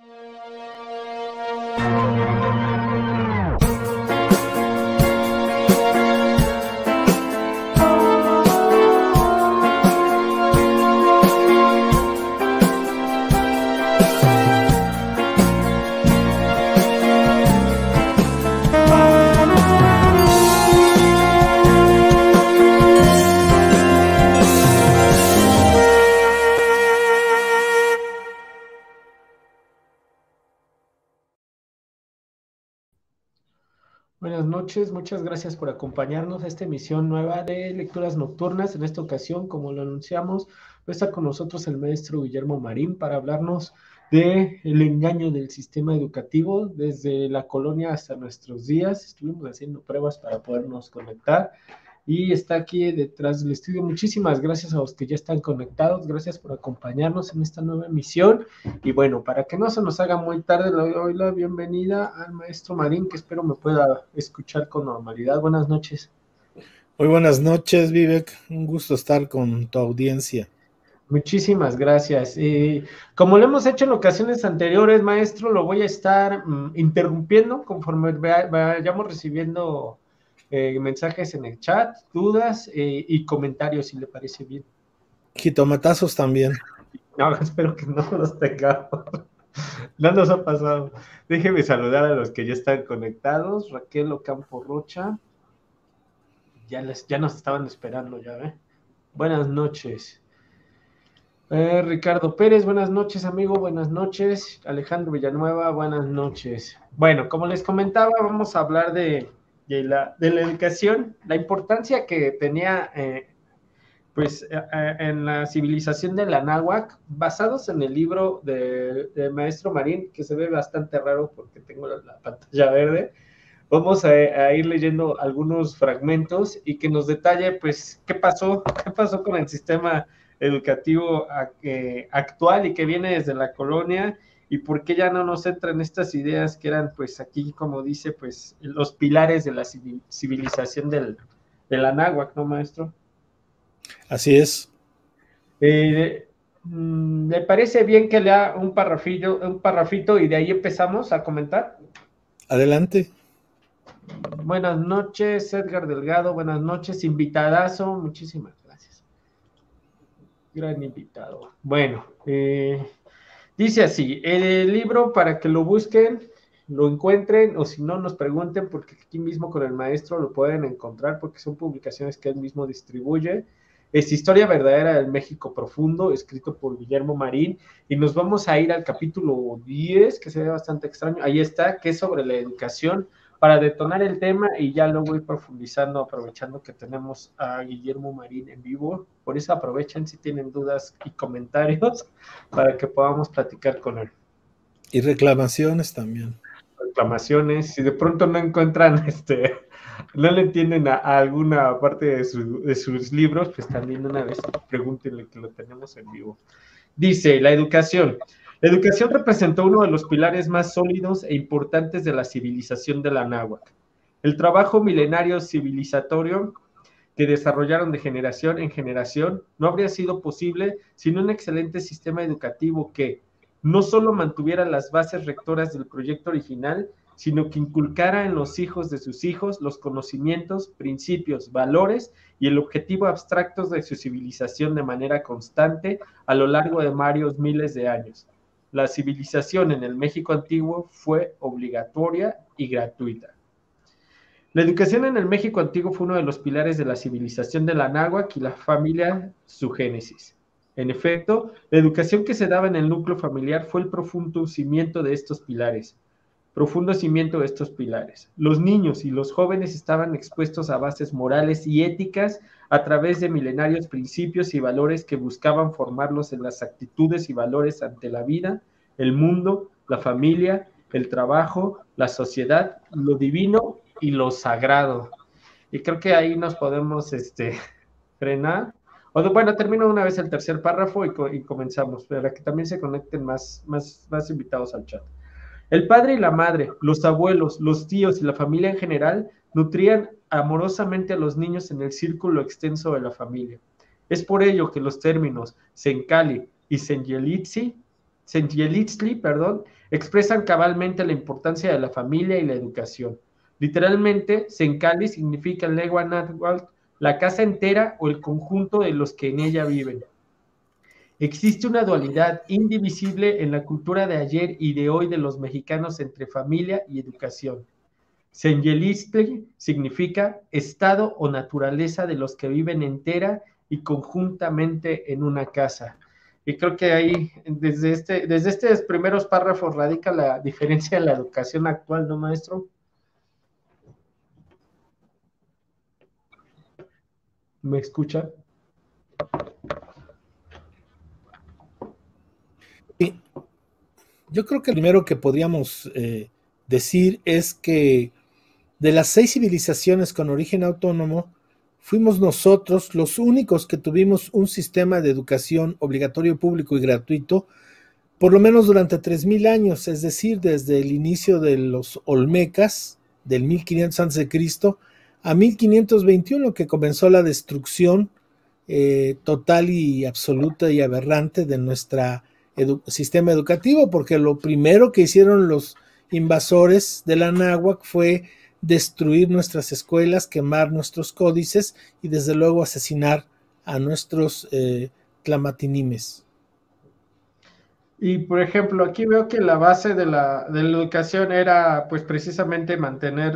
Thank you. muchas gracias por acompañarnos a esta emisión nueva de Lecturas Nocturnas. En esta ocasión, como lo anunciamos, está con nosotros el maestro Guillermo Marín para hablarnos de el engaño del sistema educativo desde la colonia hasta nuestros días. Estuvimos haciendo pruebas para podernos conectar y está aquí detrás del estudio. Muchísimas gracias a los que ya están conectados, gracias por acompañarnos en esta nueva emisión. Y bueno, para que no se nos haga muy tarde, le doy la bienvenida al maestro Marín, que espero me pueda escuchar con normalidad. Buenas noches. Muy buenas noches, Vivek. Un gusto estar con tu audiencia. Muchísimas gracias. y como lo hemos hecho en ocasiones anteriores, maestro, lo voy a estar mm, interrumpiendo conforme vayamos recibiendo eh, mensajes en el chat, dudas eh, y comentarios si le parece bien. Jitomatazos también. No, espero que no los tengamos. No nos ha pasado. Déjeme saludar a los que ya están conectados. Raquel Ocampo Rocha. Ya, ya nos estaban esperando, ya ve. Buenas noches. Eh, Ricardo Pérez, buenas noches, amigo, buenas noches. Alejandro Villanueva, buenas noches. Bueno, como les comentaba, vamos a hablar de, de la, de la educación, la importancia que tenía eh, pues eh, eh, en la civilización de la basados en el libro del maestro Marín, que se ve bastante raro porque tengo la, pantalla verde, vamos a, a, ir leyendo algunos fragmentos y que nos detalle, pues, qué pasó, qué pasó con el sistema educativo actual y que viene desde la colonia y por qué ya no nos entran estas ideas que eran, pues aquí, como dice, pues los pilares de la civilización del, Anáhuac, ¿no, maestro? Así es. Eh, ¿Le mm, parece bien que lea un parrafillo, un parrafito y de ahí empezamos a comentar? Adelante. Buenas noches, Edgar Delgado. Buenas noches, invitadazo. Muchísimas gracias. Gran invitado. Bueno, eh, Dice así, el libro para que lo busquen, lo encuentren o si no nos pregunten porque aquí mismo con el maestro lo pueden encontrar porque son publicaciones que él mismo distribuye. Es Historia Verdadera del México Profundo, escrito por Guillermo Marín. Y nos vamos a ir al capítulo 10, que se ve bastante extraño. Ahí está, que es sobre la educación para detonar el tema y ya lo voy profundizando, aprovechando que tenemos a Guillermo Marín en vivo. Por eso aprovechen si tienen dudas y comentarios para que podamos platicar con él. Y reclamaciones también. Reclamaciones, si de pronto no encuentran este, no le entienden a, alguna parte de, de sus libros, pues también una vez pregúntenle que lo tenemos en vivo. Dice, la educación. La educación representó uno de los pilares más sólidos e importantes de la civilización de la náhuatl. El trabajo milenario civilizatorio que desarrollaron de generación en generación no habría sido posible sin un excelente sistema educativo que no solo mantuviera las bases rectoras del proyecto original, sino que inculcara en los hijos de sus hijos los conocimientos, principios, valores y el objetivo abstractos de su civilización de manera constante a lo largo de varios miles de años. La civilización en el México antiguo fue obligatoria y gratuita. La educación en el México antiguo fue uno de los pilares de la civilización de la náhuatl y la familia su génesis. En efecto, la educación que se daba en el núcleo familiar fue el profundo cimiento de estos pilares. Profundo cimiento de estos pilares. Los niños y los jóvenes estaban expuestos a bases morales y éticas a través de milenarios principios y valores que buscaban formarlos en las actitudes y valores ante la vida, el mundo, la familia, el trabajo, la sociedad, lo divino y lo sagrado. Y creo que ahí nos podemos este, frenar. bueno, termino una vez el tercer párrafo y, comenzamos, para que también se conecten más, más, más invitados al chat. El padre y la madre, los abuelos, los tíos y la familia en general nutrían amorosamente a los niños en el círculo extenso de la familia. Es por ello que los términos Senkali y senyelitsli perdón, expresan cabalmente la importancia de la familia y la educación. Literalmente, Senkali significa en lengua náhuatl la casa entera o el conjunto de los que en ella viven. Existe una dualidad indivisible en la cultura de ayer y de hoy de los mexicanos entre familia y educación. Senyelistli significa estado o naturaleza de los que viven entera y conjuntamente en una casa. Y creo que ahí, desde este, desde estos primeros párrafos radica la diferencia de la educación actual, ¿no, maestro? ¿Me escucha? Yo creo que lo primero que podríamos eh, decir es que de las seis civilizaciones con origen autónomo, fuimos nosotros los únicos que tuvimos un sistema de educación obligatorio público y gratuito, por lo menos durante 3.000 años, es decir, desde el inicio de los Olmecas, del 1500 a.C., a 1521, que comenzó la destrucción eh, total y absoluta y aberrante de nuestro sistema educativo, porque lo primero que hicieron los invasores de la Náhuac fue destruir nuestras escuelas, quemar nuestros códices y desde luego asesinar a nuestros eh, clamatinimes. Y por ejemplo, aquí veo que la base de la, de la educación era pues precisamente mantener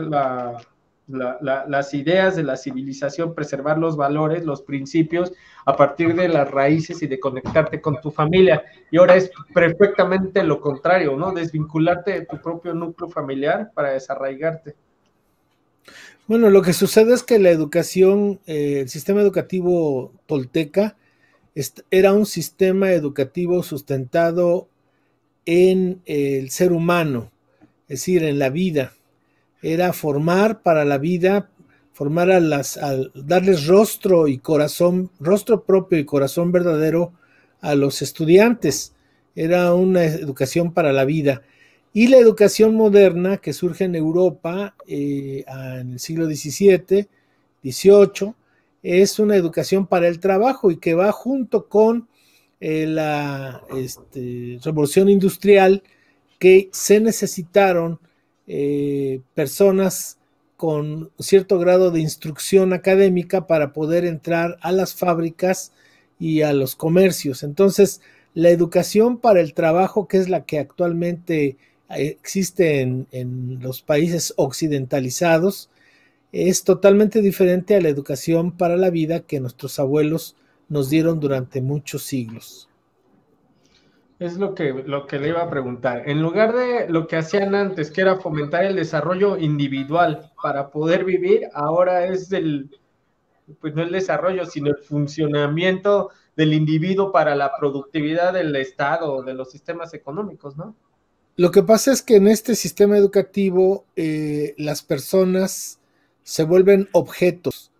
las ideas de la civilización, preservar los valores, los principios, a partir de las raíces y de conectarte con tu familia. Y ahora es perfectamente lo contrario, ¿no? Desvincularte de tu propio núcleo familiar para desarraigarte. Bueno, lo que sucede es que la educación, eh, el sistema educativo tolteca era un sistema educativo sustentado en el ser humano, es decir, en la vida. Era formar para la vida, formar a las, darles rostro y corazón, rostro propio y corazón verdadero a los estudiantes. Era una educación para la vida. Y la educación moderna que surge en Europa eh, en el siglo XVII, XVIII, es una educación para el trabajo y que va junto con eh, la este, revolución industrial que se necesitaron eh, personas con cierto grado de instrucción académica para poder entrar a las fábricas y a los comercios. Entonces, la educación para el trabajo, que es la que actualmente existe en, los países occidentalizados es totalmente diferente a la educación para la vida que nuestros abuelos nos dieron durante muchos siglos. Es lo que, lo que le iba a preguntar. En lugar de lo que hacían antes, que era fomentar el desarrollo individual para poder vivir, ahora es el, pues no el desarrollo, sino el funcionamiento del individuo para la productividad del Estado, de los sistemas económicos, ¿no? Lo que pasa es que en este sistema educativo eh, las personas se vuelven objetos,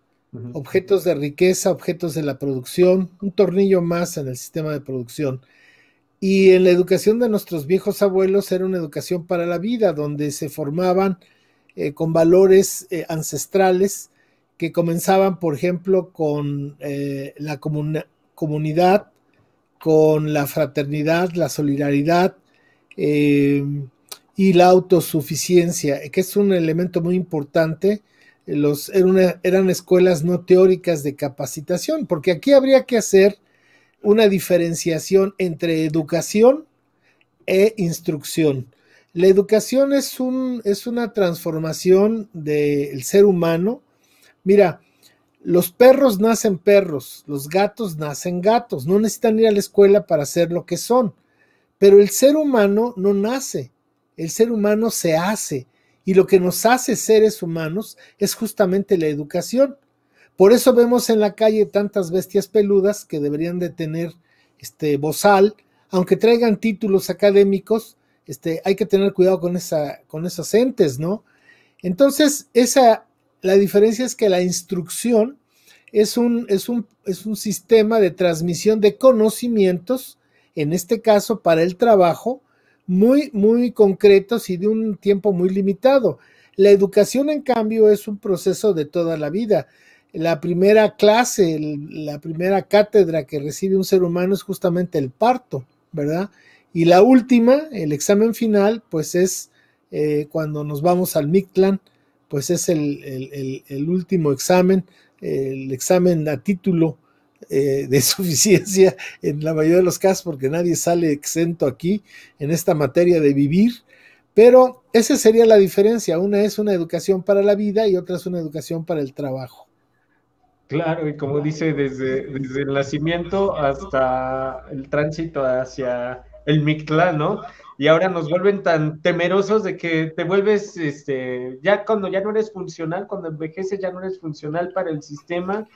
objetos de riqueza, objetos de la producción, un tornillo más en el sistema de producción. Y en la educación de nuestros viejos abuelos era una educación para la vida, donde se formaban eh, con valores eh, ancestrales que comenzaban, por ejemplo, con la comunidad, con la fraternidad, la solidaridad, Em, y la autosuficiencia, que es un elemento muy importante. Los, eran, escuelas no teóricas de capacitación, porque aquí habría que hacer una diferenciación entre educación e instrucción. La educación es, es una transformación del ser humano. Mira, los perros nacen perros, los gatos nacen gatos, no necesitan ir a la escuela para ser lo que son. Pero el ser humano no nace, el ser humano se hace. Y lo que nos hace seres humanos es justamente la educación. Por eso vemos en la calle tantas bestias peludas que deberían de tener este bozal, aunque traigan títulos académicos, este, hay que tener cuidado con, esa, con esos entes, ¿no? Entonces, esa, la diferencia es que la instrucción es es, un, es un sistema de transmisión de conocimientos en este caso para el trabajo, muy, muy concretos y de un tiempo muy limitado. La educación, en cambio, es un proceso de toda la vida. La primera clase, la primera cátedra que recibe un ser humano es justamente el parto, ¿verdad? Y la última, el examen final, pues es eh, cuando nos vamos al Mictlán, pues es el, el último examen, el examen a título eh, de suficiencia en la mayoría de los casos, porque nadie sale exento aquí en esta materia de vivir. Pero esa sería la diferencia. Una es una educación para la vida y otra es una educación para el trabajo. Claro, y como dice, desde, el nacimiento hasta el tránsito hacia el Mictlán, ¿no? Y ahora nos vuelven tan temerosos de que te vuelves, este, ya cuando ya no eres funcional, cuando envejeces ya no eres funcional para el sistema,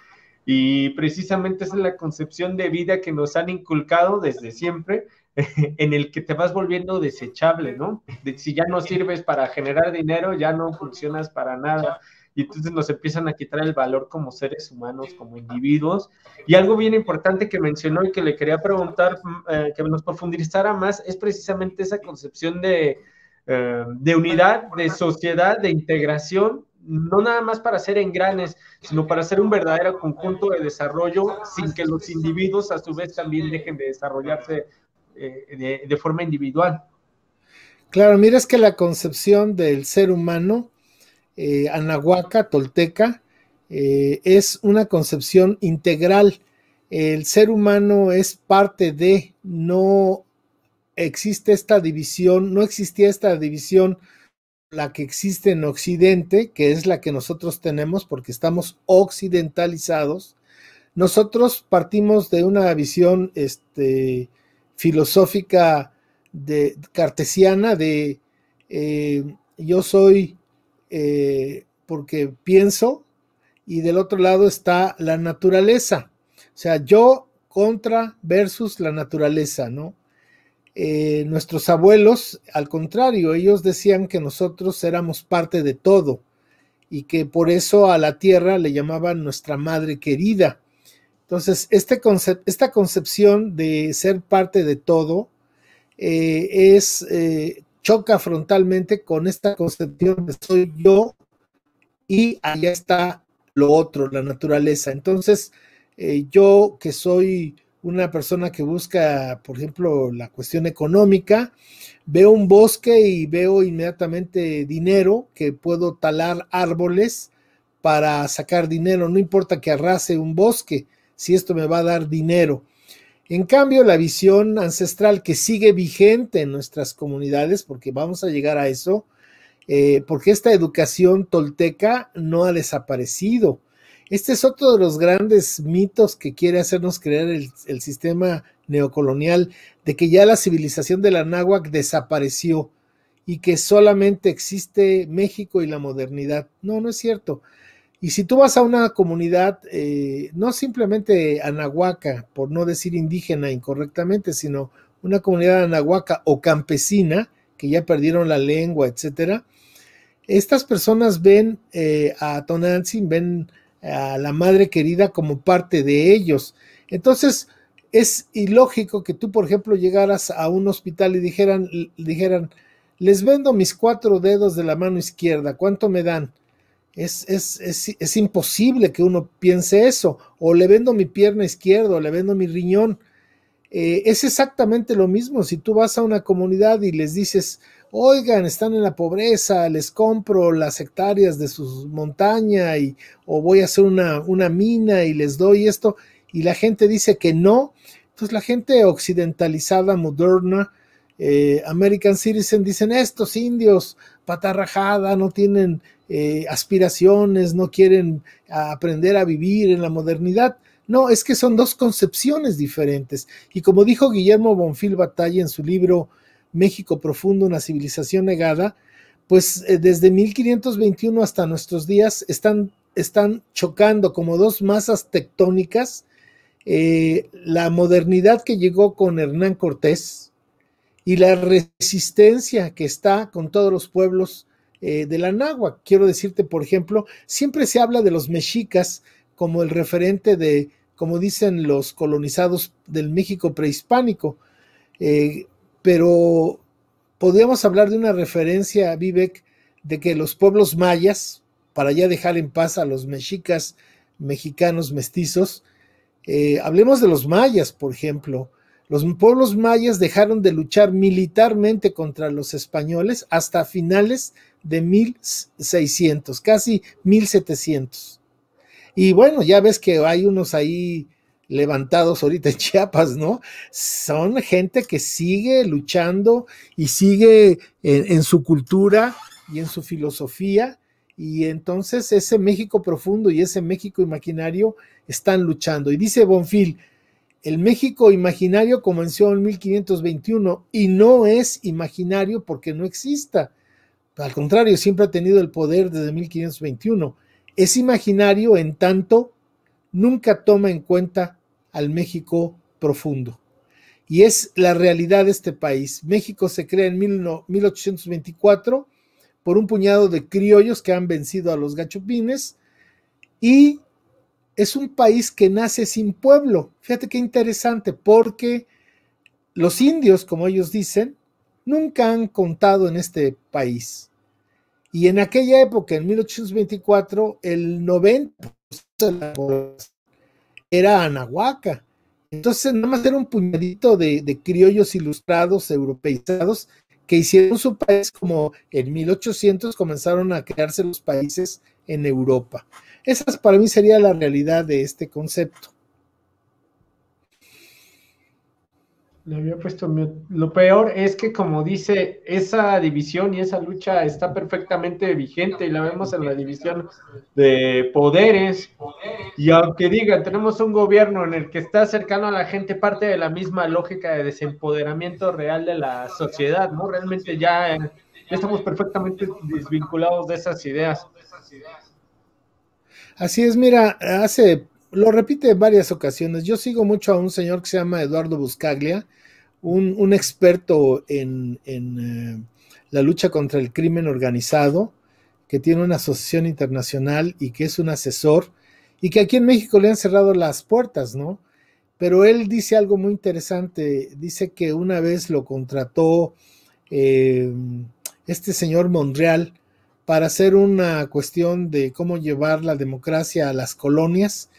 y precisamente es la concepción de vida que nos han inculcado desde siempre, en el que te vas volviendo desechable, ¿no? De, si ya no sirves para generar dinero, ya no funcionas para nada. Y entonces nos empiezan a quitar el valor como seres humanos, como individuos. Y algo bien importante que mencionó y que le quería preguntar, mm, eh, que nos profundizara más, es precisamente esa concepción de, eh, de unidad, de sociedad, de integración no nada más para ser engranes, sino para ser un verdadero conjunto de desarrollo sin que los individuos a su vez también dejen de desarrollarse eh, de, forma individual. Claro, mira, es que la concepción del ser humano, eh, anahuaca, tolteca, eh, es una concepción integral. El ser humano es parte de, no existe esta división, no existía esta división la que existe en Occidente, que es la que nosotros tenemos porque estamos occidentalizados, nosotros partimos de una visión este, filosófica de, cartesiana de eh, yo soy eh, porque pienso y del otro lado está la naturaleza. O sea, yo contra versus la naturaleza, ¿no? Eh, nuestros abuelos, al contrario, ellos decían que nosotros éramos parte de todo y que por eso a la tierra le llamaban nuestra madre querida. Entonces, este esta concepción de ser parte de todo eh, es, eh, choca frontalmente con esta concepción de soy yo y allá está lo otro, la naturaleza. Entonces, yo que soy una persona que busca, por ejemplo, la cuestión económica, veo un bosque y veo inmediatamente dinero, que puedo talar árboles para sacar dinero, no importa que arrase un bosque, si esto me va a dar dinero. En cambio, la visión ancestral que sigue vigente en nuestras comunidades, porque vamos a llegar a eso, eh, porque esta educación tolteca no ha desaparecido este es otro de los grandes mitos que quiere hacernos creer el, sistema neocolonial, de que ya la civilización de la desapareció y que solamente existe México y la modernidad. No, no es cierto. Y si tú vas a una comunidad, eh, no simplemente anahuaca, por no decir indígena incorrectamente, sino una comunidad anahuaca o campesina, que ya perdieron la lengua, etcétera, estas personas ven eh, a Tonantzin, ven a la madre querida como parte de ellos. Entonces, es ilógico que tú, por ejemplo, llegaras a un hospital y dijeran, dijeran les vendo mis cuatro dedos de la mano izquierda, ¿cuánto me dan? Es, imposible que uno piense eso, o le vendo mi pierna izquierda, o le vendo mi riñón. Eh, es exactamente lo mismo si tú vas a una comunidad y les dices, oigan, están en la pobreza, les compro las hectáreas de su montaña y, o voy a hacer una, mina y les doy esto, y la gente dice que no. Entonces la gente occidentalizada, moderna, eh, American Citizen, dicen, estos indios, patarrajada, no tienen eh, aspiraciones, no quieren aprender a vivir en la modernidad. No, es que son dos concepciones diferentes. Y como dijo Guillermo Bonfil Batalla en su libro México profundo, una civilización negada, pues eh, desde 1521 hasta nuestros días están, están chocando como dos masas tectónicas, eh, la modernidad que llegó con Hernán Cortés y la resistencia que está con todos los pueblos eh, de la nagua Quiero decirte, por ejemplo, siempre se habla de los mexicas como el referente de, como dicen los colonizados del México prehispánico pero podríamos hablar de una referencia, Vivek, de que los pueblos mayas, para ya dejar en paz a los mexicas, mexicanos mestizos, eh, hablemos de los mayas, por ejemplo. Los pueblos mayas dejaron de luchar militarmente contra los españoles hasta finales de 1600, casi 1700. Y bueno, ya ves que hay unos ahí levantados ahorita en Chiapas, ¿no? Son gente que sigue luchando y sigue en, su cultura y en su filosofía. Y entonces ese México profundo y ese México imaginario están luchando. Y dice Bonfil, el México imaginario comenzó en 1521 y no es imaginario porque no exista. Al contrario, siempre ha tenido el poder desde 1521. Es imaginario en tanto nunca toma en cuenta al México profundo. Y es la realidad de este país. México se crea en 1824 por un puñado de criollos que han vencido a los gachupines y es un país que nace sin pueblo. Fíjate qué interesante, porque los indios, como ellos dicen, nunca han contado en este país. Y en aquella época, en 1824, el 90% de la población era anahuaca. Entonces, nada más era un puñadito de, criollos ilustrados, europeizados, que hicieron su país como en 1800 comenzaron a crearse los países en Europa. Esa para mí sería la realidad de este concepto. había puesto Lo peor es que, como dice, esa división y esa lucha está perfectamente vigente y la vemos en la división de poderes. Y aunque digan, tenemos un gobierno en el que está cercano a la gente parte de la misma lógica de desempoderamiento real de la sociedad, ¿no? Realmente ya, eh, ya estamos perfectamente desvinculados de esas ideas. Así es, mira, hace lo repite en varias ocasiones. Yo sigo mucho a un señor que se llama Eduardo Buscaglia, un, experto en, eh, la lucha contra el crimen organizado, que tiene una asociación internacional y que es un asesor, y que aquí en México le han cerrado las puertas, ¿no? Pero él dice algo muy interesante, dice que una vez lo contrató eh, este señor Monreal para hacer una cuestión de cómo llevar la democracia a las colonias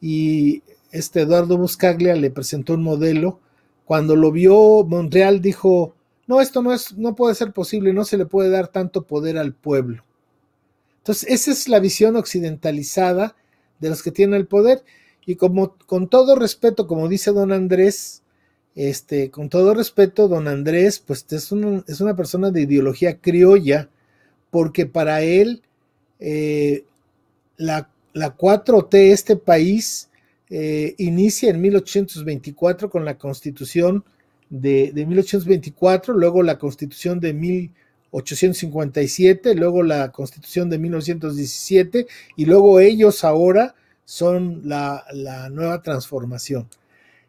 y este Eduardo Buscaglia le presentó un modelo cuando lo vio, Montreal dijo, no, esto no, es, no puede ser posible, no se le puede dar tanto poder al pueblo. Entonces, esa es la visión occidentalizada de los que tienen el poder. Y como, con todo respeto, como dice don Andrés, este, con todo respeto, don Andrés, pues es, una persona de ideología criolla, porque para él eh, la, la 4T, este país, eh, inicia en 1824 con la constitución de, 1824, luego la constitución de 1857, luego la constitución de 1917 y luego ellos ahora son la, nueva transformación.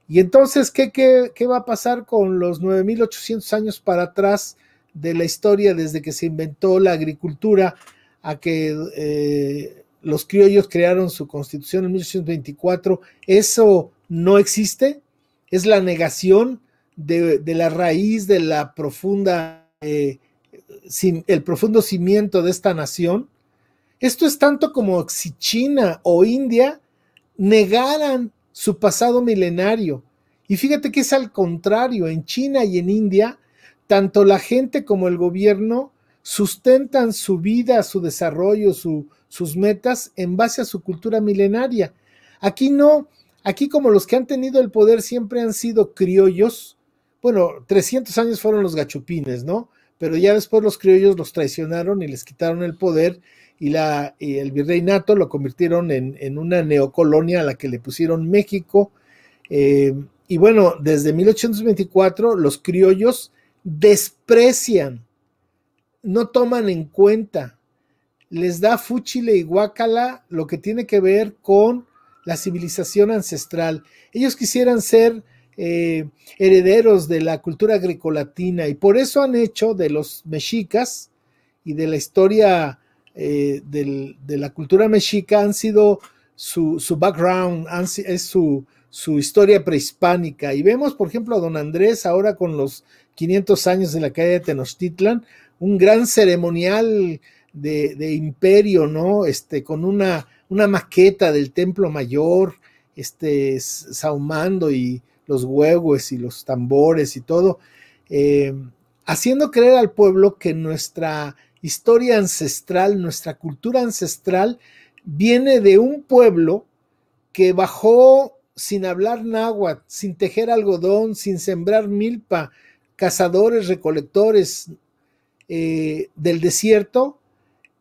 Y entonces, ¿qué, qué, va a pasar con los 9.800 años para atrás de la historia desde que se inventó la agricultura a que eh, los criollos crearon su constitución en 1824, eso no existe, es la negación de, la raíz, de la profunda, eh, el profundo cimiento de esta nación. Esto es tanto como si China o India negaran su pasado milenario. Y fíjate que es al contrario, en China y en India, tanto la gente como el gobierno sustentan su vida, su desarrollo, su, sus metas en base a su cultura milenaria. Aquí no, aquí como los que han tenido el poder siempre han sido criollos, bueno, 300 años fueron los gachupines, ¿no? Pero ya después los criollos los traicionaron y les quitaron el poder y, la, el virreinato lo convirtieron en, una neocolonia a la que le pusieron México. Eh, y bueno, desde 1824 los criollos desprecian, no toman en cuenta les da fúchile y guácala lo que tiene que ver con la civilización ancestral. Ellos quisieran ser eh, herederos de la cultura grecolatina y por eso han hecho de los mexicas y de la historia eh, de la cultura mexica han sido su, background, es su, historia prehispánica. Y vemos, por ejemplo, a don Andrés ahora con los 500 años de la calle de Tenochtitlan, un gran ceremonial de, imperio, ¿no? Este, con una, maqueta del templo mayor, este, saumando y los huevos y los tambores y todo, eh, haciendo creer al pueblo que nuestra historia ancestral, nuestra cultura ancestral, viene de un pueblo que bajó sin hablar náhuatl, sin tejer algodón, sin sembrar milpa, cazadores, recolectores eh, del desierto,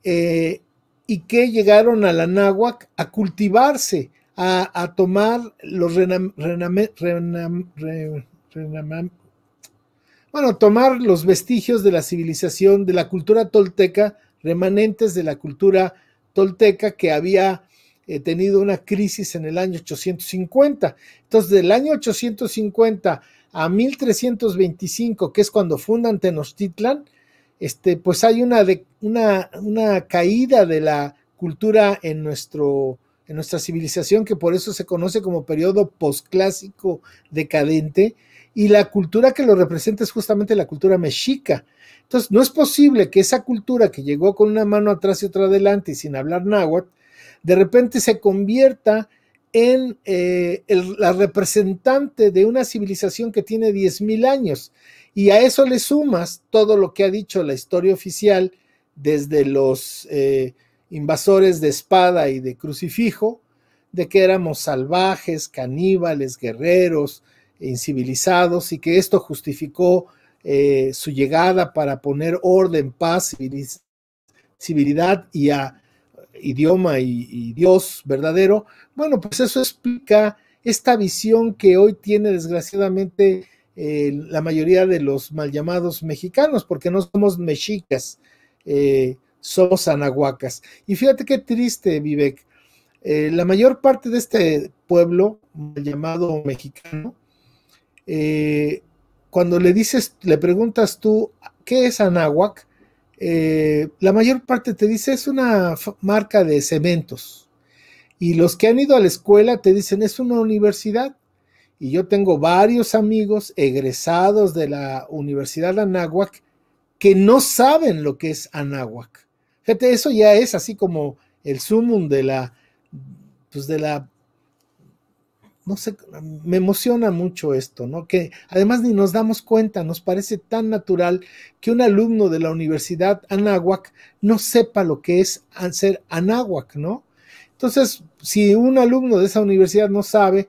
eh, y que llegaron a la náhuac a cultivarse, a, tomar los bueno, tomar los vestigios de la civilización, de la cultura tolteca, remanentes de la cultura tolteca que había eh, tenido una crisis en el año 850. Entonces, del año 850 a 1325, que es cuando fundan Tenochtitlan, este, pues hay una, caída de la cultura en, nuestra civilización, que por eso se conoce como periodo posclásico decadente, y la cultura que lo representa es justamente la cultura mexica. Entonces, no es posible que esa cultura que llegó con una mano atrás y otra adelante y sin hablar náhuatl, de repente se convierta en eh, la representante de una civilización que tiene 10.000 años. Y a eso le sumas todo lo que ha dicho la historia oficial desde los eh, invasores de espada y de crucifijo, de que éramos salvajes, caníbales, guerreros, incivilizados y que esto justificó eh, su llegada para poner orden, paz, civilidad y a idioma y, Dios verdadero. Bueno, pues eso explica esta visión que hoy tiene desgraciadamente eh, la mayoría de los mal llamados mexicanos, porque no somos mexicas, eh, somos anahuacas. Y fíjate qué triste, Vivek. Eh, la mayor parte de este pueblo mal llamado mexicano, cuando le dices, le preguntas tú, ¿qué es Anahuac? la mayor parte te dice es una marca de cementos. Y los que han ido a la escuela te dicen es una universidad. Y yo tengo varios amigos egresados de la Universidad Anáhuac que no saben lo que es Anáhuac. Fíjate, eso ya es así como el sumum de la, pues de la, no sé, me emociona mucho esto, ¿no? Que además ni nos damos cuenta, nos parece tan natural que un alumno de la Universidad Anáhuac no sepa lo que es ser Anáhuac, ¿no? Entonces, si un alumno de esa universidad no sabe,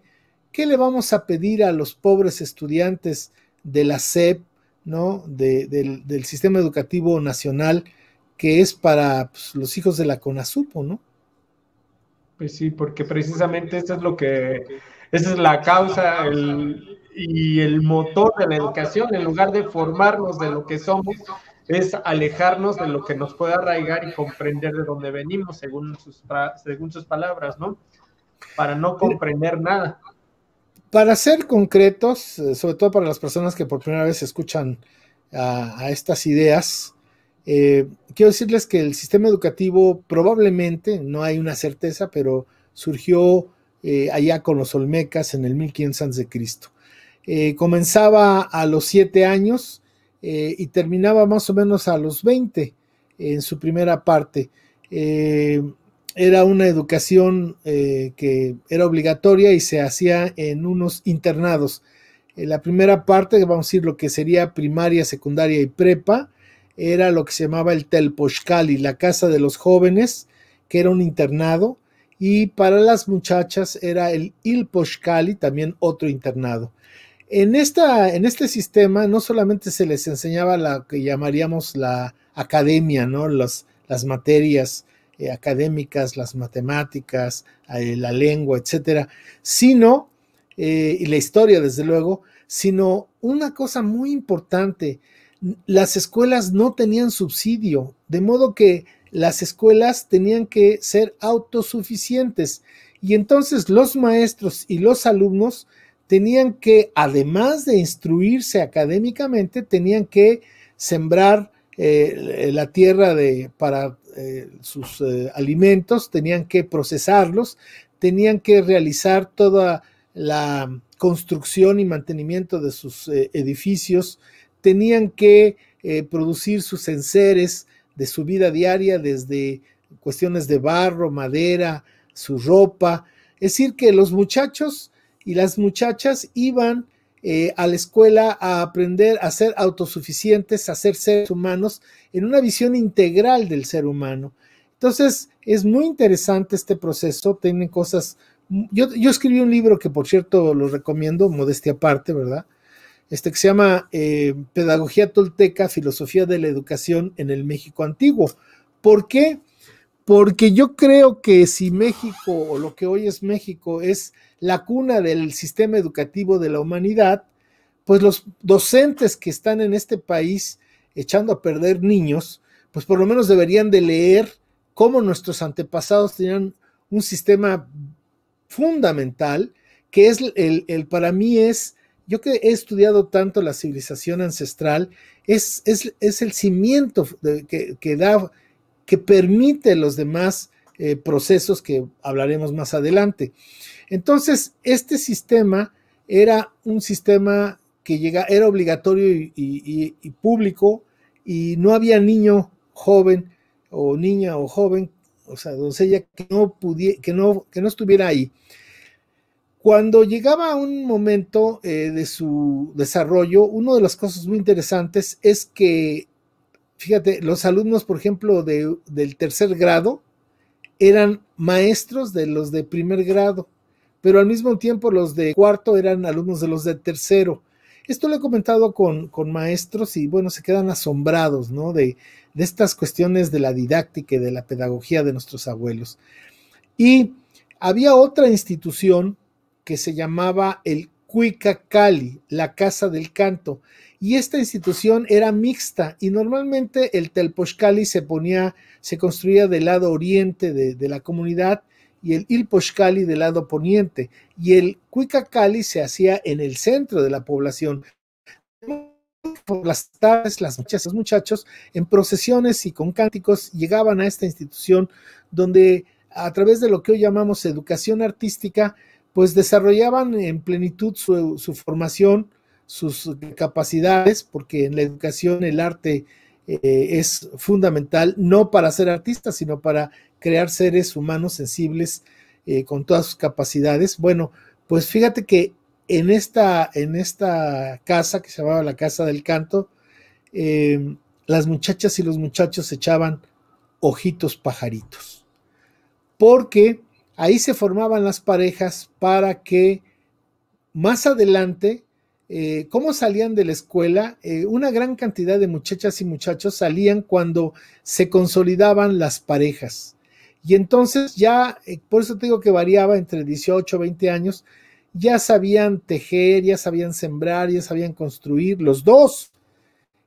¿qué le vamos a pedir a los pobres estudiantes de la SEP, ¿no? del, sistema educativo nacional, que es para pues, los hijos de la CONASUPO, ¿no? Pues sí, porque precisamente esto es lo que, esa es la causa y el motor de la educación, en lugar de formarnos de lo que somos, es alejarnos de lo que nos puede arraigar y comprender de dónde venimos, según sus, según sus palabras, ¿no? Para no comprender nada. Para ser concretos, eh, sobre todo para las personas que por primera vez escuchan a, estas ideas, eh, quiero decirles que el sistema educativo probablemente, no hay una certeza, pero surgió eh, allá con los Olmecas en el 1500 a.C. Eh, comenzaba a los 7 años y terminaba más o menos a los 20 en su primera parte era una educación eh, que era obligatoria y se hacía en unos internados. En eh, la primera parte, vamos a decir lo que sería primaria, secundaria y prepa, era lo que se llamaba el Telpochcali, la casa de los jóvenes, que era un internado, y para las muchachas era el Ilpochcali, también otro internado. En, esta, en este sistema no solamente se les enseñaba lo que llamaríamos la academia, ¿no? las materias, eh, académicas, las matemáticas, eh, la lengua, etcétera, sino, eh, y la historia, desde luego, sino una cosa muy importante: las escuelas no tenían subsidio, de modo que las escuelas tenían que ser autosuficientes. Y entonces los maestros y los alumnos tenían que, además de instruirse académicamente, tenían que sembrar la tierra de, para eh, sus eh, alimentos, tenían que procesarlos, tenían que realizar toda la construcción y mantenimiento de sus eh, edificios, tenían que producir sus enseres de su vida diaria desde cuestiones de barro, madera, su ropa. Es decir, que los muchachos y las muchachas iban eh, a la escuela a aprender a ser autosuficientes, a ser seres humanos, en una visión integral del ser humano. Entonces, es muy interesante este proceso, tienen cosas... Yo, escribí un libro que, por cierto, lo recomiendo, modestia aparte, ¿verdad? Este que se llama eh, Pedagogía Tolteca, Filosofía de la Educación en el México Antiguo. ¿Por qué? porque yo creo que si México, o lo que hoy es México, es la cuna del sistema educativo de la humanidad, pues los docentes que están en este país echando a perder niños, pues por lo menos deberían de leer cómo nuestros antepasados tenían un sistema fundamental, que es el, para mí es, yo que he estudiado tanto la civilización ancestral, es, es, el cimiento que, que da que permite los demás eh, procesos que hablaremos más adelante. Entonces, este sistema era un sistema que llega, era obligatorio y, público y no había niño joven o niña o joven, o sea, doncella, que no, que no, que no estuviera ahí. Cuando llegaba un momento eh, de su desarrollo, una de las cosas muy interesantes es que fíjate, los alumnos, por ejemplo, del tercer grado eran maestros de los de primer grado, pero al mismo tiempo los de cuarto eran alumnos de los de tercero. Esto lo he comentado con, con maestros y bueno, se quedan asombrados, ¿no? De, de estas cuestiones de la didáctica y de la pedagogía de nuestros abuelos. Y había otra institución que se llamaba el Cuica la Casa del Canto. Y esta institución era mixta y normalmente el Telpochcali se ponía, se construía del lado oriente de, la comunidad y el Ilpochcali del lado poniente. Y el Cuicacali se hacía en el centro de la población. Por las tardes, las muchachas, los muchachos, en procesiones y con cánticos, llegaban a esta institución donde a través de lo que hoy llamamos educación artística, pues desarrollaban en plenitud su, formación, sus capacidades, porque en la educación el arte eh, es fundamental, no para ser artistas, sino para crear seres humanos sensibles eh, con todas sus capacidades. Bueno, pues fíjate que en esta, en esta casa que se llamaba la Casa del Canto, em, las muchachas y los muchachos echaban ojitos pajaritos, porque Ahí se formaban las parejas para que más adelante, eh, como salían de la escuela? Eh, una gran cantidad de muchachas y muchachos salían cuando se consolidaban las parejas. Y entonces ya, eh, por eso te digo que variaba entre 18 o 20 años, ya sabían tejer, ya sabían sembrar, ya sabían construir, los dos.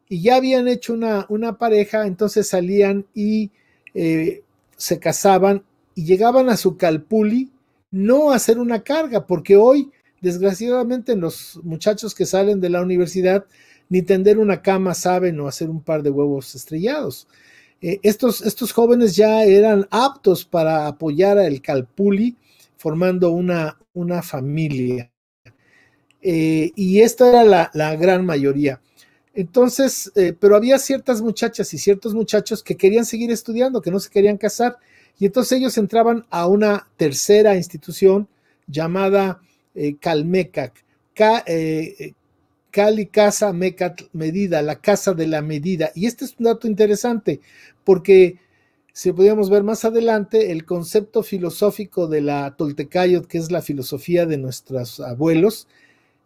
Y ya habían hecho una, una pareja, entonces salían y se casaban y llegaban a su calpuli no a hacer una carga, porque hoy, desgraciadamente, los muchachos que salen de la universidad ni tender una cama saben o hacer un par de huevos estrellados. Eh, estos, estos jóvenes ya eran aptos para apoyar al calpuli formando una, una familia. Eh, y esta era la, gran mayoría. Entonces, eh, pero había ciertas muchachas y ciertos muchachos que querían seguir estudiando, que no se querían casar, y entonces ellos entraban a una tercera institución llamada eh, Calmecac, eh, eh, Cali Casa Mecat Medida, la Casa de la Medida. Y este es un dato interesante porque si podíamos ver más adelante, el concepto filosófico de la Toltecayot, que es la filosofía de nuestros abuelos,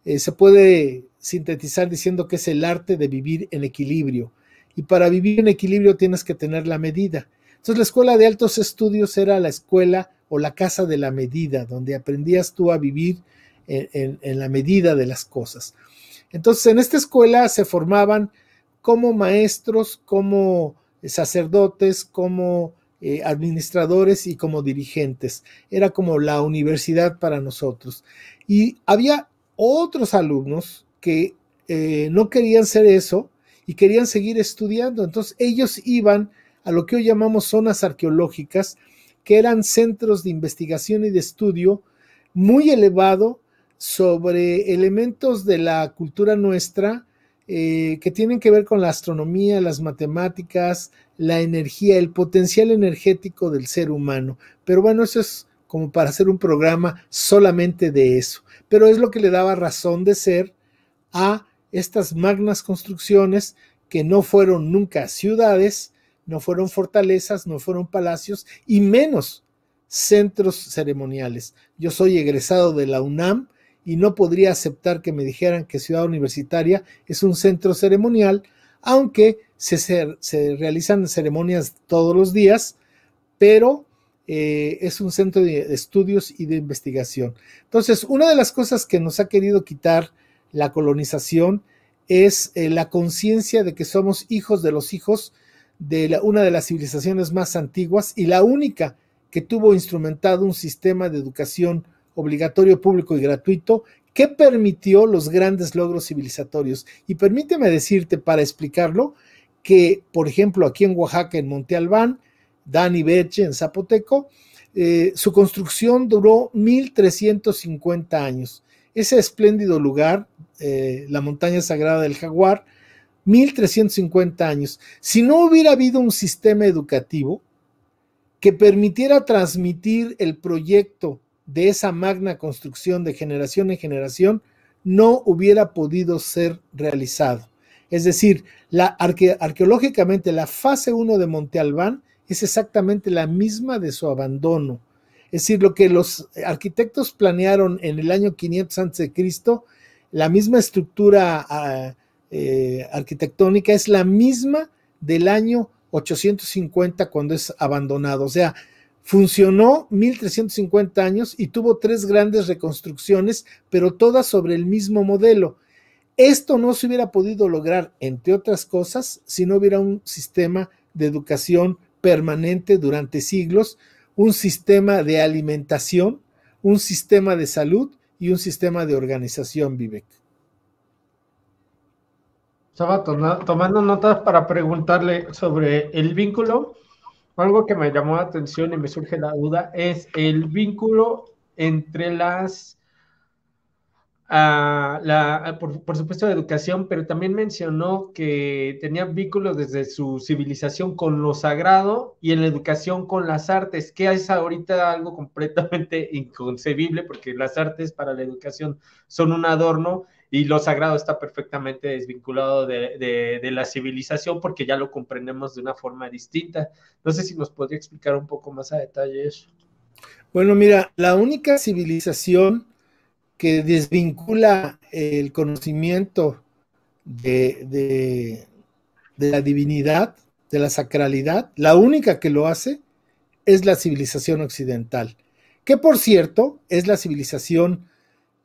se puede sintetizar diciendo que es el arte de vivir en equilibrio. Y para vivir en equilibrio tienes que tener la medida. Entonces la escuela de altos estudios era la escuela o la casa de la medida, donde aprendías tú a vivir en, la medida de las cosas. Entonces en esta escuela se formaban como maestros, como sacerdotes, como eh, administradores y como dirigentes. Era como la universidad para nosotros. Y había otros alumnos que eh, no querían ser eso y querían seguir estudiando. Entonces ellos iban a lo que hoy llamamos zonas arqueológicas, que eran centros de investigación y de estudio muy elevado sobre elementos de la cultura nuestra eh, que tienen que ver con la astronomía, las matemáticas, la energía, el potencial energético del ser humano. Pero bueno, eso es como para hacer un programa solamente de eso. Pero es lo que le daba razón de ser a estas magnas construcciones que no fueron nunca ciudades, no fueron fortalezas, no fueron palacios y menos centros ceremoniales. Yo soy egresado de la UNAM y no podría aceptar que me dijeran que Ciudad Universitaria es un centro ceremonial, aunque se, realizan ceremonias todos los días, pero eh, es un centro de estudios y de investigación. Entonces, una de las cosas que nos ha querido quitar la colonización es eh, la conciencia de que somos hijos de los hijos de una de las civilizaciones más antiguas y la única que tuvo instrumentado un sistema de educación obligatorio, público y gratuito que permitió los grandes logros civilizatorios. Y permíteme decirte, para explicarlo, que, por ejemplo, aquí en Oaxaca, en Monte Albán, Dani Beche, en Zapoteco, eh, su construcción duró 1350 años. Ese espléndido lugar, eh, la montaña sagrada del jaguar, 1350 años. Si no hubiera habido un sistema educativo que permitiera transmitir el proyecto de esa magna construcción de generación en generación, no hubiera podido ser realizado. Es decir, la arqueológicamente la fase 1 de Monte Albán es exactamente la misma de su abandono. Es decir, lo que los arquitectos planearon en el año 500 a.C., la misma estructura ah, eh, arquitectónica es la misma del año 850 cuando es abandonado. O sea, funcionó 1350 años y tuvo tres grandes reconstrucciones, pero todas sobre el mismo modelo. Esto no se hubiera podido lograr, entre otras cosas, si no hubiera un sistema de educación permanente durante siglos, un sistema de alimentación, un sistema de salud y un sistema de organización, Vivek estaba tomando notas para preguntarle sobre el vínculo. Algo que me llamó la atención y me surge la duda es el vínculo entre las, ah, por, por, supuesto, la educación, pero también mencionó que tenía vínculos desde su civilización con lo sagrado y en la educación con las artes, que es ahorita algo completamente inconcebible porque las artes para la educación son un adorno y lo sagrado está perfectamente desvinculado de, la civilización porque ya lo comprendemos de una forma distinta. No sé si nos podría explicar un poco más a detalle eso. Bueno, mira, la única civilización que desvincula el conocimiento de, de la divinidad, de la sacralidad, la única que lo hace es la civilización occidental, que por cierto es la civilización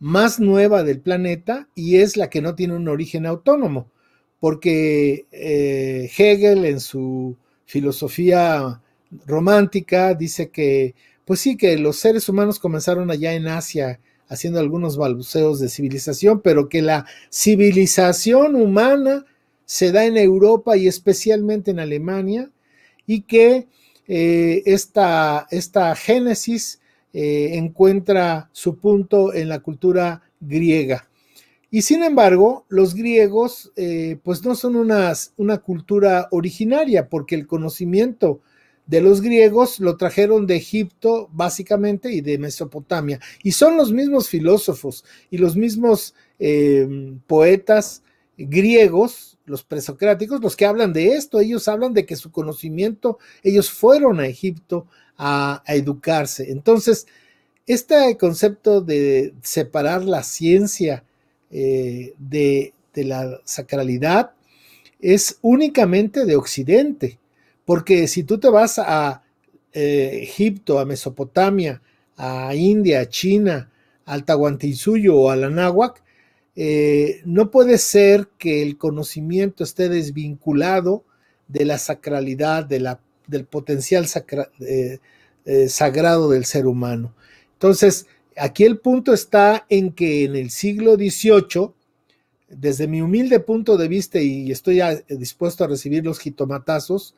más nueva del planeta y es la que no tiene un origen autónomo, porque eh, Hegel en su filosofía romántica dice que, pues sí, que los seres humanos comenzaron allá en Asia haciendo algunos balbuceos de civilización, pero que la civilización humana se da en Europa y especialmente en Alemania, y que eh, esta, esta génesis eh, encuentra su punto en la cultura griega. Y sin embargo, los griegos eh, pues no son unas, una cultura originaria porque el conocimiento de los griegos lo trajeron de Egipto básicamente y de Mesopotamia. Y son los mismos filósofos y los mismos eh, poetas griegos, los presocráticos, los que hablan de esto. Ellos hablan de que su conocimiento, ellos fueron a Egipto a, educarse. Entonces, este concepto de separar la ciencia eh, de, la sacralidad es únicamente de Occidente, porque si tú te vas a eh, Egipto, a Mesopotamia, a India, a China, al Tahuantinsuyo o al Anáhuac, eh, no puede ser que el conocimiento esté desvinculado de la sacralidad, de la del potencial eh, eh, sagrado del ser humano. Entonces, aquí el punto está en que en el siglo XVIII, desde mi humilde punto de vista, y estoy dispuesto a recibir los jitomatazos,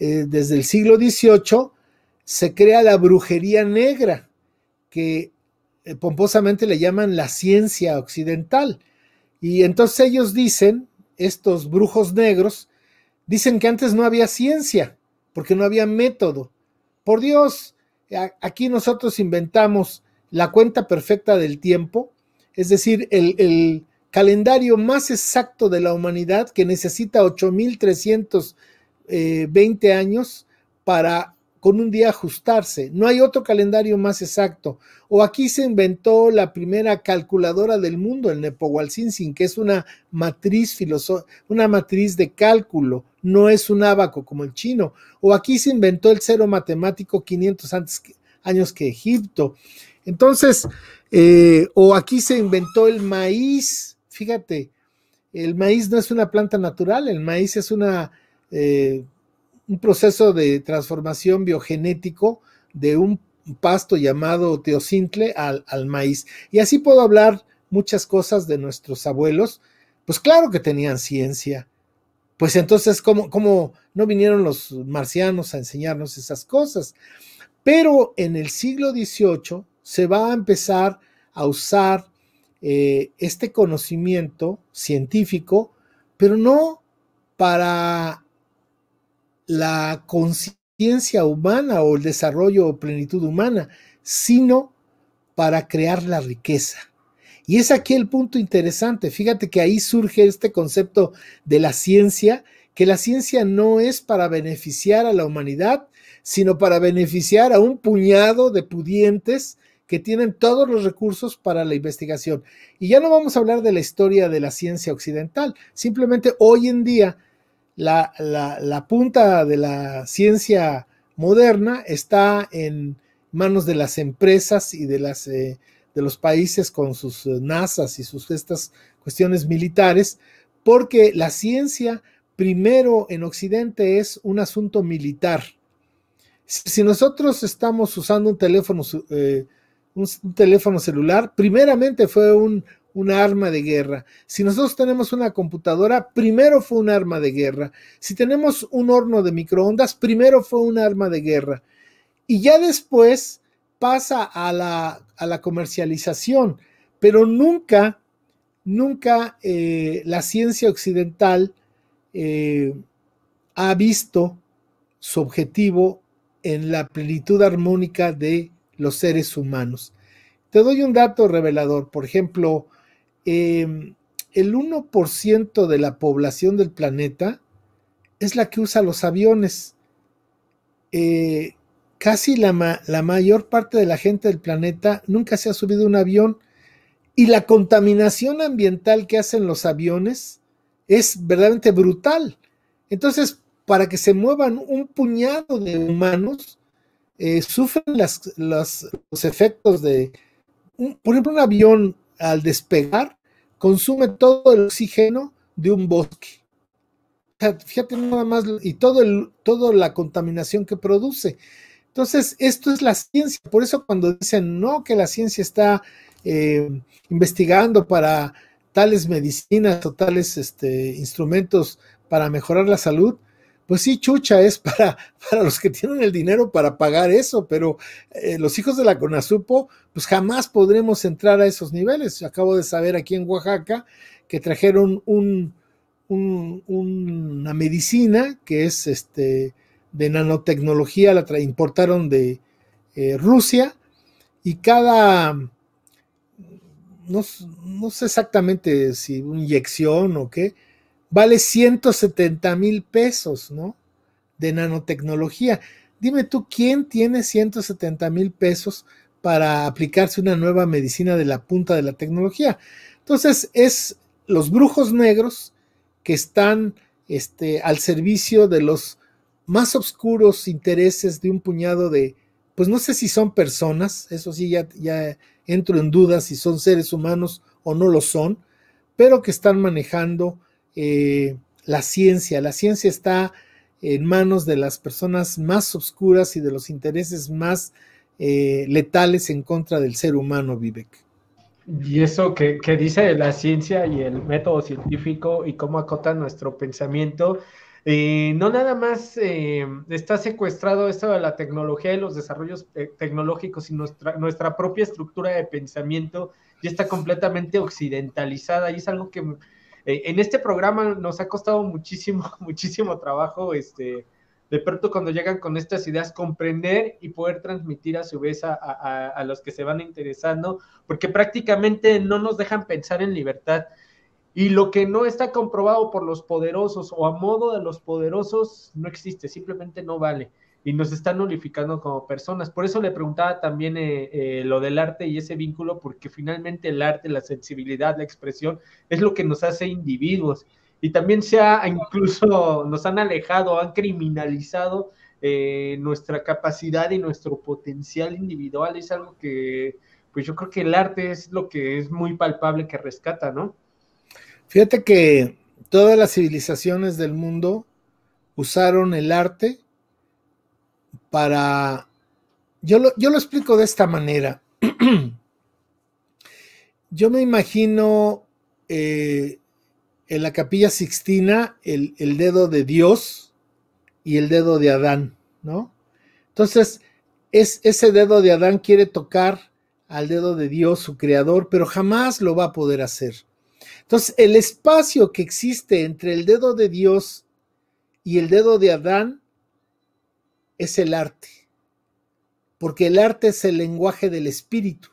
eh, desde el siglo XVIII se crea la brujería negra, que pomposamente le llaman la ciencia occidental. Y entonces ellos dicen, estos brujos negros, dicen que antes no había ciencia, porque no había método. Por Dios, aquí nosotros inventamos la cuenta perfecta del tiempo, es decir, el, calendario más exacto de la humanidad que necesita 8.320 eh, años para con un día ajustarse. No hay otro calendario más exacto. O aquí se inventó la primera calculadora del mundo, el Nepohualcinsin, que es una matriz una matriz de cálculo, no es un abaco como el chino. O aquí se inventó el cero matemático 500 antes que, años que Egipto. Entonces, eh, o aquí se inventó el maíz. Fíjate, el maíz no es una planta natural, el maíz es una eh, un proceso de transformación biogenético de un pasto llamado teosintle al, al maíz. Y así puedo hablar muchas cosas de nuestros abuelos. Pues claro que tenían ciencia. Pues entonces, ¿cómo, no vinieron los marcianos a enseñarnos esas cosas? Pero en el siglo XVIII se va a empezar a usar eh, este conocimiento científico, pero no para la conciencia humana o el desarrollo o plenitud humana, sino para crear la riqueza. Y es aquí el punto interesante. Fíjate que ahí surge este concepto de la ciencia, que la ciencia no es para beneficiar a la humanidad, sino para beneficiar a un puñado de pudientes que tienen todos los recursos para la investigación. Y ya no vamos a hablar de la historia de la ciencia occidental, simplemente hoy en día la, punta de la ciencia moderna está en manos de las empresas y de, las, eh, de los países con sus eh, NASAs y sus estas cuestiones militares, porque la ciencia primero en Occidente es un asunto militar. Si nosotros estamos usando un teléfono, eh, un teléfono celular, primeramente fue un un arma de guerra. Si nosotros tenemos una computadora, primero fue un arma de guerra. Si tenemos un horno de microondas, primero fue un arma de guerra. Y ya después pasa a la, a la comercialización, pero nunca, nunca eh, la ciencia occidental eh, ha visto su objetivo en la plenitud armónica de los seres humanos. Te doy un dato revelador, por ejemplo, Em, el 1% de la población del planeta es la que usa los aviones. Eh, casi la, la mayor parte de la gente del planeta nunca se ha subido un avión y la contaminación ambiental que hacen los aviones es verdaderamente brutal. Entonces, para que se muevan un puñado de humanos, eh, sufren los efectos de, un, por ejemplo, un avión al despegar, consume todo el oxígeno de un bosque. Fíjate nada más, y todo el, toda la contaminación que produce. Entonces, esto es la ciencia. Por eso cuando dicen, no, que la ciencia está eh, investigando para tales medicinas o tales este, instrumentos para mejorar la salud, pues sí, chucha, es para, los que tienen el dinero para pagar eso, pero eh, los hijos de la Conasupo, pues jamás podremos entrar a esos niveles. Acabo de saber aquí en Oaxaca que trajeron un, una medicina que es este, de nanotecnología, la importaron de eh, Rusia y cada, no, no sé exactamente si una inyección o qué, vale 170 mil pesos, ¿no? De nanotecnología. Dime tú, ¿quién tiene 170 mil pesos para aplicarse una nueva medicina de la punta de la tecnología? Entonces, es los brujos negros que están este, al servicio de los más oscuros intereses de un puñado de, pues no sé si son personas, eso sí, ya, ya entro en duda si son seres humanos o no lo son, pero que están manejando eh, la ciencia. La ciencia está en manos de las personas más oscuras y de los intereses más eh, letales en contra del ser humano, Vivek. Y eso que, dice la ciencia y el método científico y cómo acota nuestro pensamiento, no nada más eh, está secuestrado esto de la tecnología y los desarrollos tecnológicos, y nuestra, nuestra propia estructura de pensamiento ya está completamente occidentalizada y es algo que eh, en este programa nos ha costado muchísimo, muchísimo trabajo, este, de pronto cuando llegan con estas ideas, comprender y poder transmitir a su vez a, a los que se van interesando, porque prácticamente no nos dejan pensar en libertad. Y lo que no está comprobado por los poderosos o a modo de los poderosos no existe, simplemente no vale y nos están unificando como personas. Por eso le preguntaba también eh, eh, lo del arte y ese vínculo, porque finalmente el arte, la sensibilidad, la expresión, es lo que nos hace individuos. Y también se ha incluso, nos han alejado, han criminalizado eh, nuestra capacidad y nuestro potencial individual. Es algo que, pues yo creo que el arte es lo que es muy palpable que rescata, ¿no? Fíjate que todas las civilizaciones del mundo usaron el arte para... Yo lo, yo lo explico de esta manera. yo me imagino eh, en la capilla sixtina el, el, dedo de Dios y el dedo de Adán, ¿no? Entonces, es, ese dedo de Adán quiere tocar al dedo de Dios, su creador, pero jamás lo va a poder hacer. Entonces, el espacio que existe entre el dedo de Dios y el dedo de Adán es el arte, porque el arte es el lenguaje del espíritu.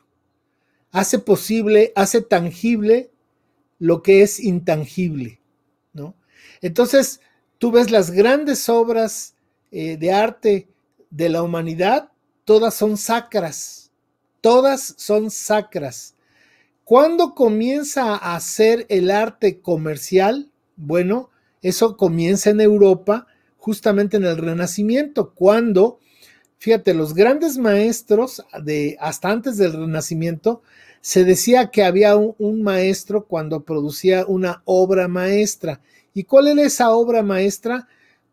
Hace posible, hace tangible lo que es intangible, ¿no? Entonces, tú ves las grandes obras eh, de arte de la humanidad, todas son sacras, todas son sacras. ¿Cuándo comienza a hacer el arte comercial? Bueno, eso comienza en Europa justamente en el Renacimiento, cuando, fíjate, los grandes maestros de hasta antes del Renacimiento, se decía que había un, maestro cuando producía una obra maestra. ¿Y cuál era esa obra maestra?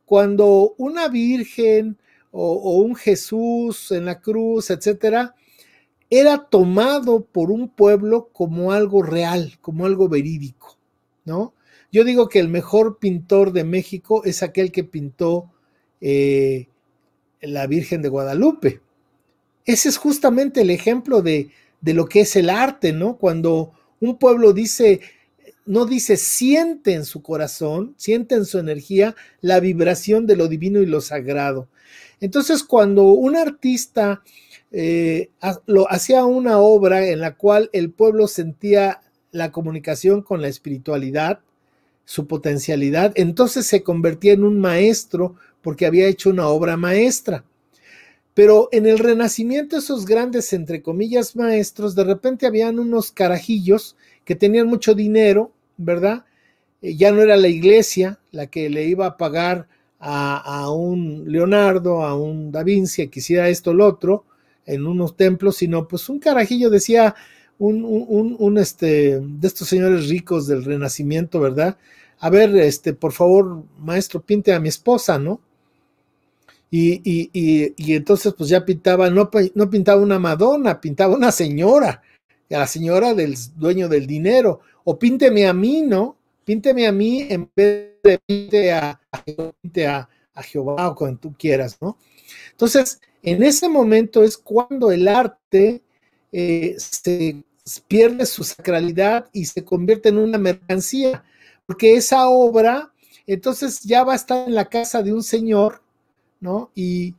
Cuando una virgen o, o un Jesús en la cruz, etcétera, era tomado por un pueblo como algo real, como algo verídico, ¿no? Yo digo que el mejor pintor de México es aquel que pintó eh, la Virgen de Guadalupe. Ese es justamente el ejemplo de, lo que es el arte, ¿no? Cuando un pueblo dice, no dice, siente en su corazón, siente en su energía la vibración de lo divino y lo sagrado. Entonces, cuando un artista eh, hacía una obra en la cual el pueblo sentía la comunicación con la espiritualidad, su potencialidad, entonces se convertía en un maestro porque había hecho una obra maestra. Pero en el Renacimiento esos grandes, entre comillas, maestros, de repente habían unos carajillos que tenían mucho dinero, ¿verdad? Eh, ya no era la iglesia la que le iba a pagar a, a, un Leonardo, a un Da Vinci, que hiciera esto o lo otro en unos templos, sino pues un carajillo decía, un, este, de estos señores ricos del Renacimiento, ¿verdad? A ver, este, por favor, maestro, pinte a mi esposa, ¿no? Y, entonces, pues ya pintaba, no, no pintaba una Madonna, pintaba una señora, la señora del dueño del dinero, o pínteme a mí, ¿no? Pínteme a mí en vez de pinte a, pinte a, a Jehová o cuando tú quieras, ¿no? Entonces, en ese momento es cuando el arte eh, se pierde su sacralidad y se convierte en una mercancía, porque esa obra entonces ya va a estar en la casa de un señor, ¿no? Y,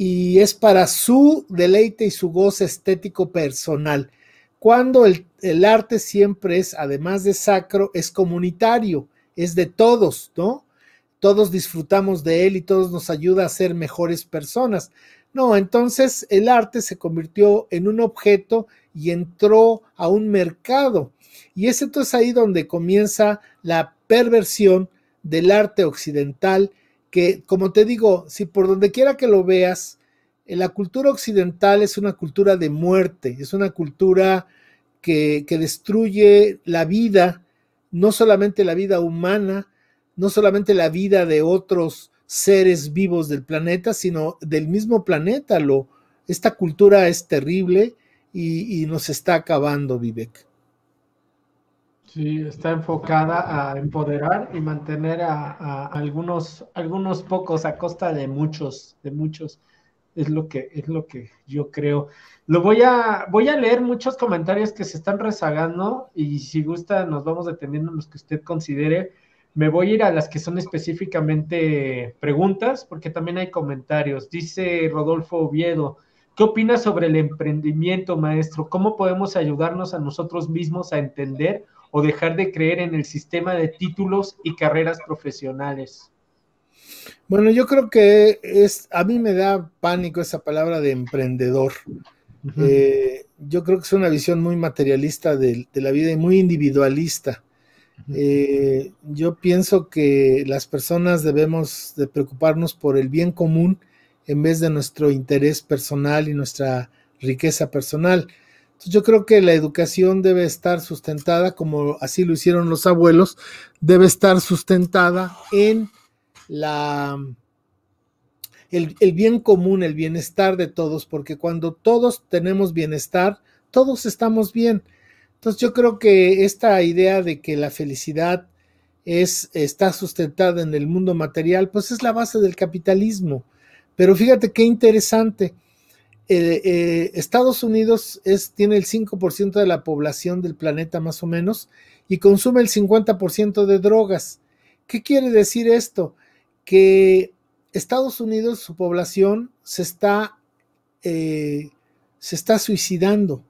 es para su deleite y su goce estético personal. Cuando el, el arte siempre es, además de sacro, es comunitario, es de todos, ¿no? Todos disfrutamos de él y todos nos ayuda a ser mejores personas. No, entonces el arte se convirtió en un objeto y entró a un mercado. Y es entonces ahí donde comienza la perversión del arte occidental, que como te digo, si por donde quiera que lo veas, eh, la cultura occidental es una cultura de muerte, es una cultura que, que destruye la vida, no solamente la vida humana, no solamente la vida de otros seres vivos del planeta, sino del mismo planeta. Lo, esta cultura es terrible y, nos está acabando, Vivek. Sí, está enfocada a empoderar y mantener a, a, algunos, algunos pocos a costa de muchos, de muchos. Es lo que, es lo que yo creo. Lo voy a, voy a leer muchos comentarios que se están rezagando, y si gusta, nos vamos deteniendo en los que usted considere. Me voy a ir a las que son específicamente preguntas, porque también hay comentarios. Dice Rodolfo Oviedo. ¿Qué opinas sobre el emprendimiento, maestro? ¿Cómo podemos ayudarnos a nosotros mismos a entender o dejar de creer en el sistema de títulos y carreras profesionales? Bueno, yo creo que es, a mí me da pánico esa palabra de emprendedor. Eh, yo creo que es una visión muy materialista de, la vida y muy individualista. Eh, yo pienso que las personas debemos de preocuparnos por el bien común en vez de nuestro interés personal y nuestra riqueza personal. Entonces yo creo que la educación debe estar sustentada, como así lo hicieron los abuelos, debe estar sustentada en la, el, bien común, el bienestar de todos, porque cuando todos tenemos bienestar, todos estamos bien. Entonces yo creo que esta idea de que la felicidad es, está sustentada en el mundo material, pues es la base del capitalismo. Pero fíjate qué interesante. Eh, eh, Estados Unidos tiene el 5% de la población del planeta más o menos y consume el 50% de drogas. ¿Qué quiere decir esto? Que Estados Unidos, su población, se está, eh, se está suicidando.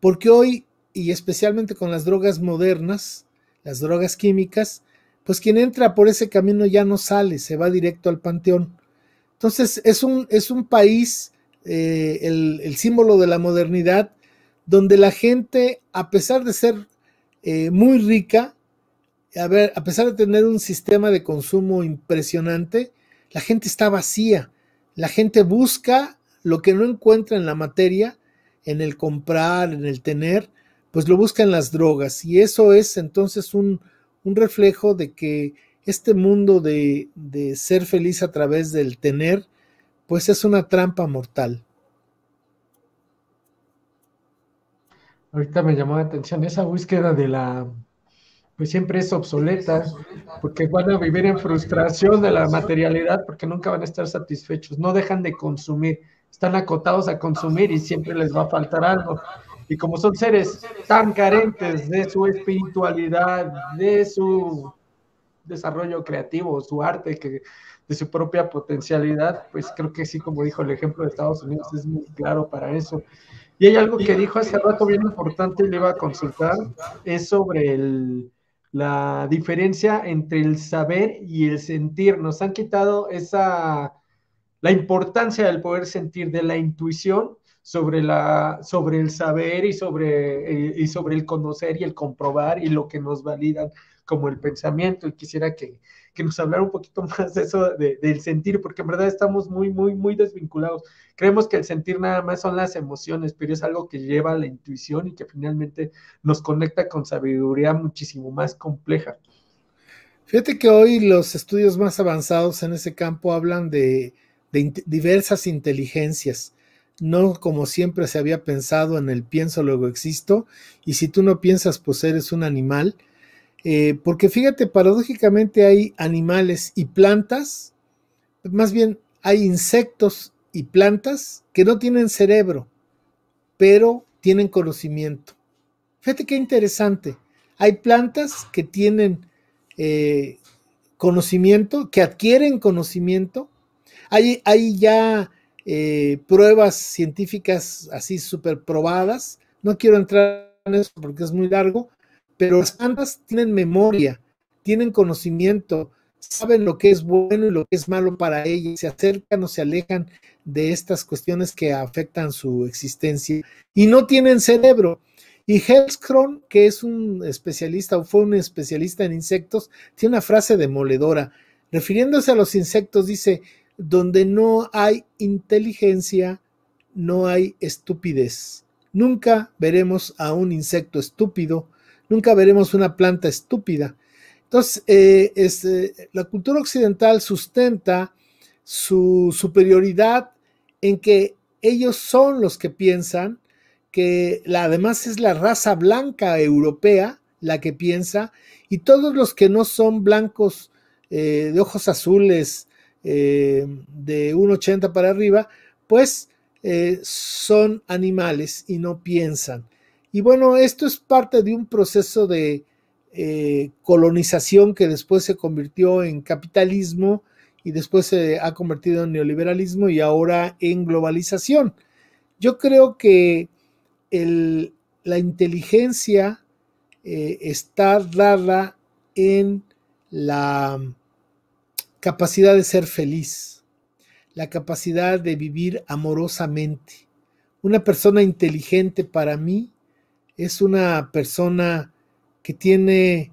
Porque hoy, y especialmente con las drogas modernas, las drogas químicas, pues quien entra por ese camino ya no sale, se va directo al panteón. Entonces, es un, es un país, eh, el, símbolo de la modernidad, donde la gente, a pesar de ser eh, muy rica, a, ver, a pesar de tener un sistema de consumo impresionante, la gente está vacía. La gente busca lo que no encuentra en la materia, en el comprar, en el tener, pues lo busca en las drogas. Y eso es entonces un reflejo de que este mundo de, ser feliz a través del tener, pues es una trampa mortal. Ahorita me llamó la atención esa búsqueda de la, pues siempre es obsoleta, porque van a vivir en frustración de la materialidad, porque nunca van a estar satisfechos, no dejan de consumir, están acotados a consumir y siempre les va a faltar algo. Y como son seres tan carentes de su espiritualidad, de su desarrollo creativo, su arte, que de su propia potencialidad, pues creo que sí, como dijo el ejemplo de Estados Unidos, es muy claro para eso. Y hay algo que dijo hace rato bien importante y le iba a consultar, es sobre la diferencia entre el saber y el sentir. Nos han quitado esa, la importancia del poder sentir, de la intuición, sobre, la, sobre el saber y sobre, eh, sobre el conocer y el comprobar y lo que nos validan como el pensamiento. Y quisiera que, nos hablara un poquito más de eso del sentir, porque en verdad estamos muy, muy, muy desvinculados. Creemos que el sentir nada más son las emociones, pero es algo que lleva a la intuición y que finalmente nos conecta con sabiduría muchísimo más compleja. Fíjate que hoy los estudios más avanzados en ese campo hablan de, diversas inteligencias no como siempre se había pensado en el pienso luego existo, y si tú no piensas pues eres un animal, eh, porque fíjate, paradójicamente hay animales y plantas, más bien hay insectos y plantas que no tienen cerebro, pero tienen conocimiento. Fíjate qué interesante, hay plantas que tienen eh, conocimiento, que adquieren conocimiento, hay ya eh, pruebas científicas así súper probadas. No quiero entrar en eso porque es muy largo, pero las plantas tienen memoria, tienen conocimiento, saben lo que es bueno y lo que es malo para ellas, se acercan o se alejan de estas cuestiones que afectan su existencia y no tienen cerebro. Y Hellskron, que es un especialista o fue un especialista en insectos, tiene una frase demoledora. Refiriéndose a los insectos, dice, donde no hay inteligencia, no hay estupidez. Nunca veremos a un insecto estúpido, nunca veremos una planta estúpida. Entonces, eh, eh, la cultura occidental sustenta su superioridad en que ellos son los que piensan, que además es la raza blanca europea la que piensa, y todos los que no son blancos eh, de ojos azules, eh, de 1,80 para arriba, pues eh, son animales y no piensan. Y bueno, esto es parte de un proceso de eh, colonización que después se convirtió en capitalismo y después se ha convertido en neoliberalismo y ahora en globalización. Yo creo que la inteligencia eh, está dada en la capacidad de ser feliz, la capacidad de vivir amorosamente. Una persona inteligente para mí es una persona que tiene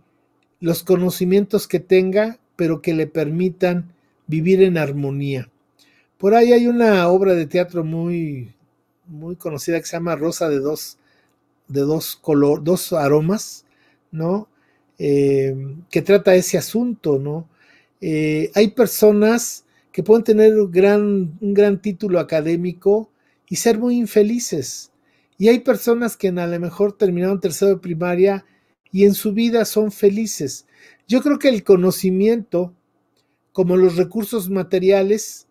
los conocimientos que tenga, pero que le permitan vivir en armonía. Por ahí hay una obra de teatro muy, muy conocida que se llama Rosa de dos, de dos, color, dos aromas, ¿no? Eh, que trata ese asunto, ¿no? Eh, hay personas que pueden tener un gran, título académico y ser muy infelices. Y hay personas que a lo mejor terminaron tercero de primaria y en su vida son felices. Yo creo que el conocimiento, como los recursos materiales,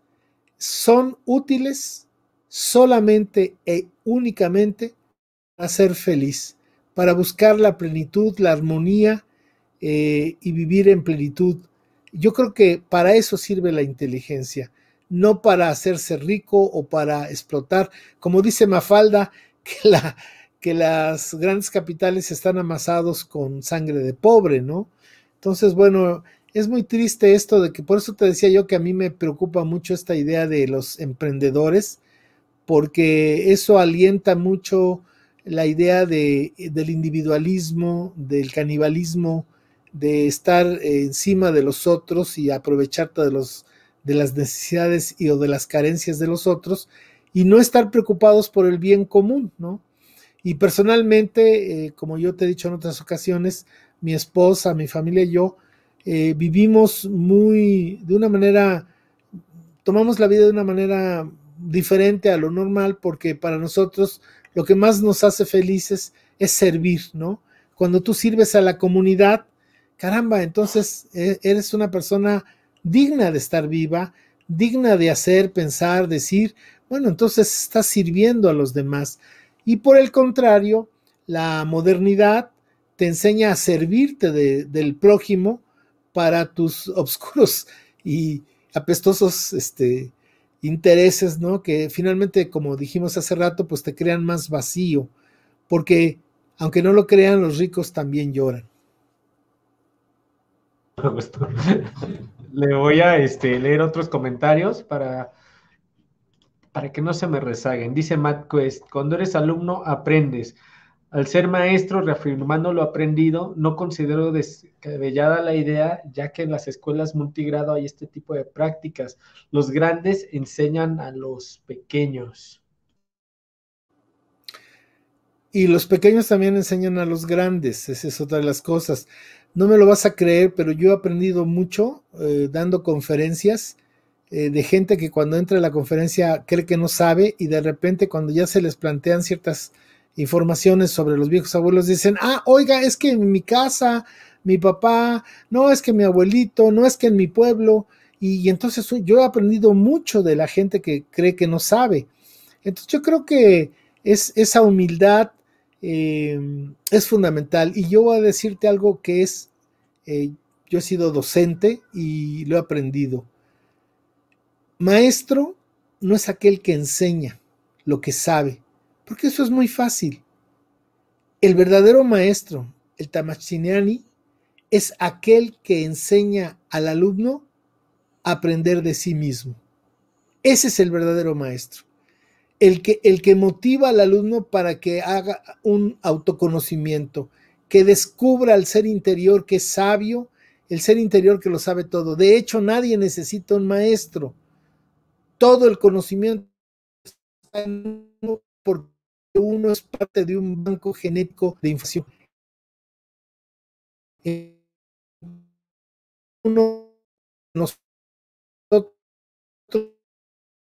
son útiles solamente e únicamente a ser feliz, para buscar la plenitud, la armonía eh, y vivir en plenitud yo creo que para eso sirve la inteligencia, no para hacerse rico o para explotar. Como dice Mafalda, que, la, que las grandes capitales están amasados con sangre de pobre, ¿no? Entonces, bueno, es muy triste esto de que por eso te decía yo que a mí me preocupa mucho esta idea de los emprendedores, porque eso alienta mucho la idea de, del individualismo, del canibalismo, de estar encima de los otros y aprovecharte de, los, de las necesidades y o de las carencias de los otros y no estar preocupados por el bien común, ¿no? Y personalmente, eh, como yo te he dicho en otras ocasiones, mi esposa, mi familia y yo eh, vivimos muy, de una manera, tomamos la vida de una manera diferente a lo normal porque para nosotros lo que más nos hace felices es servir, ¿no? Cuando tú sirves a la comunidad, caramba, entonces e, eres una persona digna de estar viva, digna de hacer, pensar, decir, bueno, entonces estás sirviendo a los demás. Y por el contrario, la modernidad te enseña a servirte del prójimo para tus obscuros y apestosos este, intereses, ¿no? Que finalmente, como dijimos hace rato, pues te crean más vacío, porque aunque no lo crean, los ricos también lloran. Le voy a este, leer otros comentarios para, para que no se me rezaguen. Dice Matt Quest, cuando eres alumno aprendes. Al ser maestro, reafirmando lo aprendido, no considero descabellada la idea, ya que en las escuelas multigrado hay este tipo de prácticas. Los grandes enseñan a los pequeños. Y los pequeños también enseñan a los grandes, esa es otra de las cosas. No me lo vas a creer, pero yo he aprendido mucho eh, dando conferencias eh, de gente que cuando entra a la conferencia cree que no sabe y de repente cuando ya se les plantean ciertas informaciones sobre los viejos abuelos dicen, ah, oiga, es que en mi casa, mi papá, no es que mi abuelito, no es que en mi pueblo. Y, y entonces yo he aprendido mucho de la gente que cree que no sabe. Entonces yo creo que es esa humildad eh, es fundamental. Y yo voy a decirte algo que es, eh, yo he sido docente y lo he aprendido. Maestro no es aquel que enseña lo que sabe, porque eso es muy fácil. El verdadero maestro, el Tamachiniani, es aquel que enseña al alumno a aprender de sí mismo. Ese es el verdadero maestro el que, el que motiva al alumno para que haga un autoconocimiento, que descubra al ser interior que es sabio, el ser interior que lo sabe todo. De hecho, nadie necesita un maestro. Todo el conocimiento está en uno porque uno es parte de un banco genético de información. Eh, uno nos...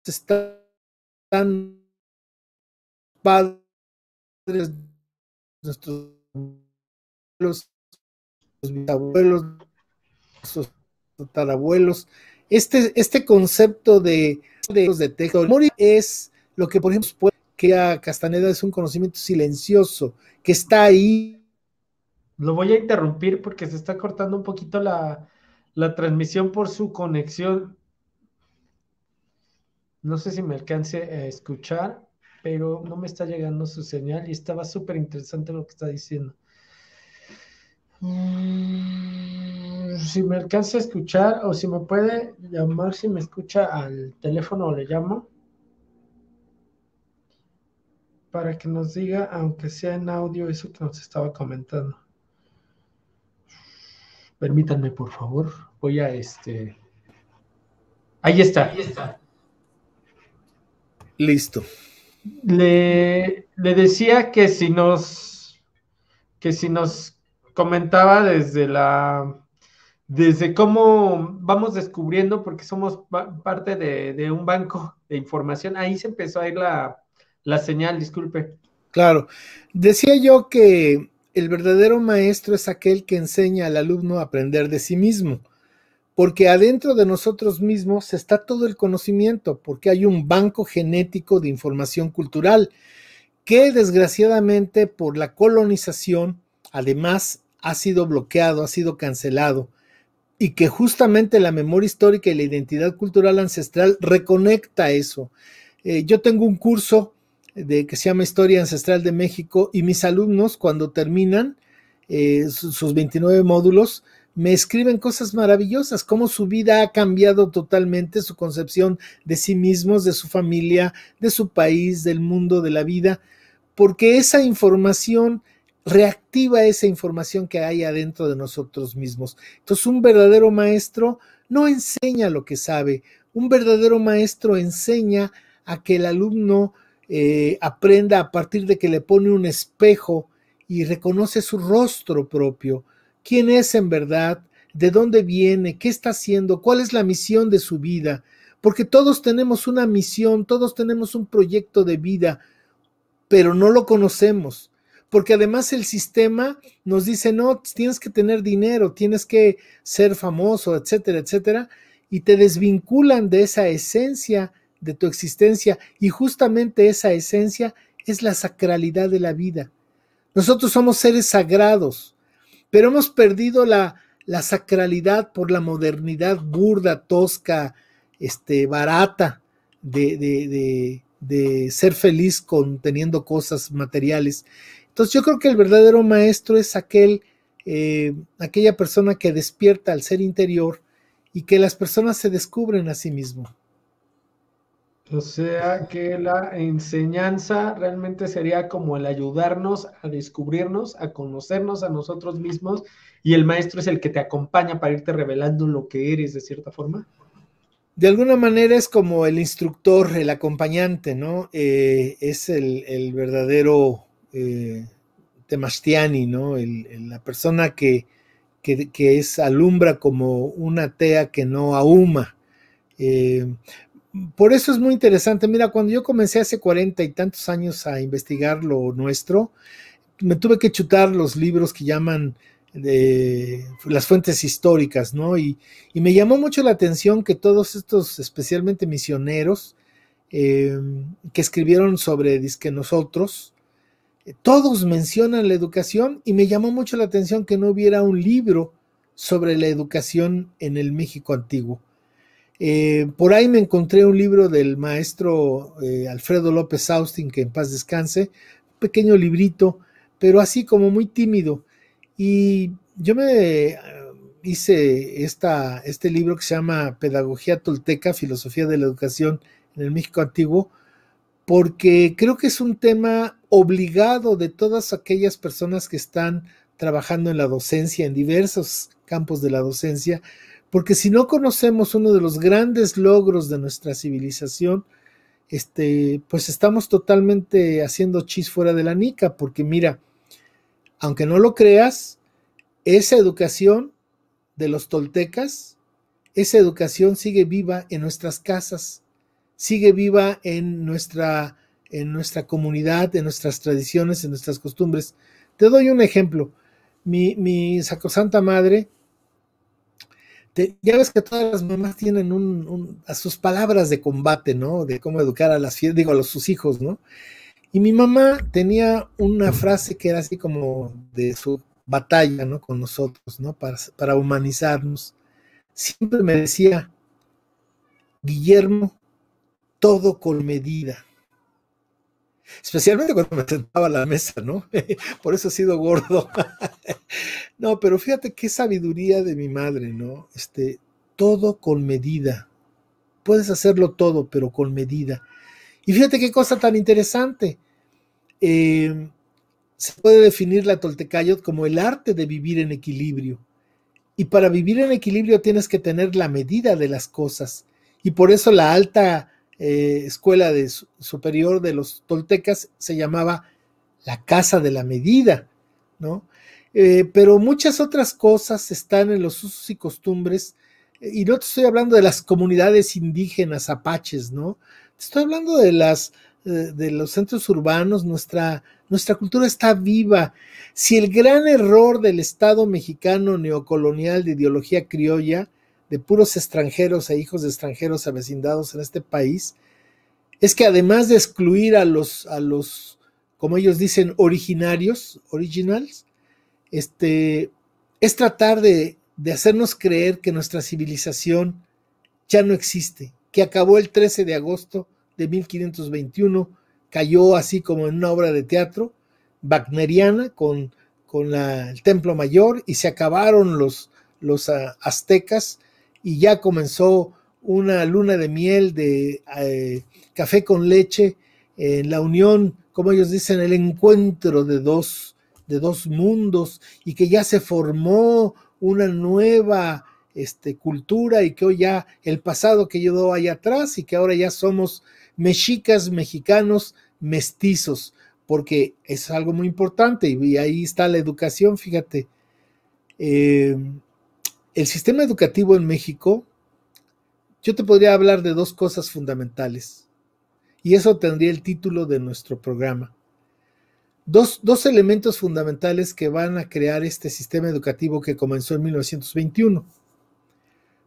está tan padres, nuestros abuelos, bisabuelos, nuestros tatarabuelos. Este, este concepto de, de, de texto es lo que, por ejemplo, que a Castaneda es un conocimiento silencioso, que está ahí. Lo voy a interrumpir porque se está cortando un poquito la, la transmisión por su conexión. No sé si me alcance a escuchar, pero no me está llegando su señal y estaba súper interesante lo que está diciendo. Mm, si me alcance a escuchar o si me puede llamar, si me escucha al teléfono le llamo para que nos diga, aunque sea en audio, eso que nos estaba comentando. Permítanme, por favor. Voy a este. Ahí está. Ahí está. Listo. Le, decía que si nos que si nos comentaba desde la desde cómo vamos descubriendo, porque somos parte de, un banco de información, ahí se empezó a ir la, la señal, disculpe. Claro, decía yo que el verdadero maestro es aquel que enseña al alumno a aprender de sí mismo porque adentro de nosotros mismos está todo el conocimiento, porque hay un banco genético de información cultural que desgraciadamente por la colonización, además, ha sido bloqueado, ha sido cancelado, y que justamente la memoria histórica y la identidad cultural ancestral reconecta eso. Eh, yo tengo un curso de, que se llama Historia Ancestral de México y mis alumnos cuando terminan eh, sus 29 módulos, me escriben cosas maravillosas, cómo su vida ha cambiado totalmente, su concepción de sí mismos, de su familia, de su país, del mundo, de la vida, porque esa información reactiva esa información que hay adentro de nosotros mismos. Entonces, un verdadero maestro no enseña lo que sabe, un verdadero maestro enseña a que el alumno eh, aprenda a partir de que le pone un espejo y reconoce su rostro propio quién es en verdad, de dónde viene, qué está haciendo, cuál es la misión de su vida, porque todos tenemos una misión, todos tenemos un proyecto de vida, pero no lo conocemos, porque además el sistema nos dice, no, tienes que tener dinero, tienes que ser famoso, etcétera, etcétera, y te desvinculan de esa esencia de tu existencia, y justamente esa esencia es la sacralidad de la vida. Nosotros somos seres sagrados, pero hemos perdido la, sacralidad por la modernidad burda, tosca, este, barata de, de, de, ser feliz con teniendo cosas materiales. Entonces yo creo que el verdadero maestro es aquel, eh, aquella persona que despierta al ser interior y que las personas se descubren a sí mismo. O sea que la enseñanza realmente sería como el ayudarnos a descubrirnos, a conocernos a nosotros mismos y el maestro es el que te acompaña para irte revelando lo que eres de cierta forma. De alguna manera es como el instructor, el acompañante, ¿no? Eh, es el, verdadero eh, Temastiani, ¿no? la persona que, es alumbra como una tea que no ahuma. Eh, por eso es muy interesante. Mira, cuando yo comencé hace cuarenta y tantos años a investigar lo nuestro, me tuve que chutar los libros que llaman las fuentes históricas, ¿no? Y, me llamó mucho la atención que todos estos, especialmente misioneros, em, que escribieron sobre disque nosotros, todos mencionan la educación y me llamó mucho la atención que no hubiera un libro sobre la educación en el México antiguo. Eh, por ahí me encontré un libro del maestro eh, Alfredo López Austin, que en paz descanse, pequeño librito, pero así como muy tímido. Y yo me eh, hice este libro que se llama Pedagogía Tolteca, Filosofía de la Educación en el México Antiguo, porque creo que es un tema obligado de todas aquellas personas que están trabajando en la docencia, en diversos campos de la docencia, porque si no conocemos uno de los grandes logros de nuestra civilización, este, pues estamos totalmente haciendo chis fuera de la nica, porque mira, aunque no lo creas, esa educación de los toltecas, esa educación sigue viva en nuestras casas, sigue viva en nuestra, en nuestra comunidad, en nuestras tradiciones, en nuestras costumbres. Te doy un ejemplo. Mi, mi sacrosanta madre ya ves que todas las mamás tienen a sus palabras de combate, ¿no? De cómo educar a las digo, a los, sus hijos, ¿no? Y mi mamá tenía una frase que era así como de su batalla, ¿no? Con nosotros, ¿no? Para, para humanizarnos. Siempre me decía, Guillermo, todo con medida. Especialmente cuando me sentaba a la mesa, ¿no? Por eso he sido gordo. no, pero fíjate qué sabiduría de mi madre, ¿no? Este, todo con medida. Puedes hacerlo todo, pero con medida. Y fíjate qué cosa tan interesante. Em, se puede definir la Toltecayot como el arte de vivir en equilibrio. Y para vivir en equilibrio tienes que tener la medida de las cosas. Y por eso la alta eh, escuela de superior de los toltecas se llamaba la Casa de la Medida, ¿no? Eh, pero muchas otras cosas están en los usos y costumbres, eh, y no te estoy hablando de las comunidades indígenas, apaches, ¿no? Te estoy hablando de las de los centros urbanos, nuestra cultura está viva. Si el gran error del Estado mexicano neocolonial de ideología criolla de puros extranjeros e hijos de extranjeros avecindados en este país, es que además de excluir a los, a los como ellos dicen, originarios, originals, este, es tratar de, hacernos creer que nuestra civilización ya no existe, que acabó el 13 de agosto de 1521, cayó así como en una obra de teatro wagneriana con, el Templo Mayor y se acabaron los, los ah, aztecas y ya comenzó una luna de miel de eh, café con leche en la unión, como ellos dicen, el encuentro de dos, de dos mundos y que ya se formó una nueva este, cultura y que hoy ya el pasado que quedó ahí atrás y que ahora ya somos mexicas, mexicanos, mestizos, porque es algo muy importante y ahí está la educación, fíjate. Eh, el sistema educativo en México, yo te podría hablar de dos cosas fundamentales, y eso tendría el título de nuestro programa. Dos, elementos fundamentales que van a crear este sistema educativo que comenzó en 1921.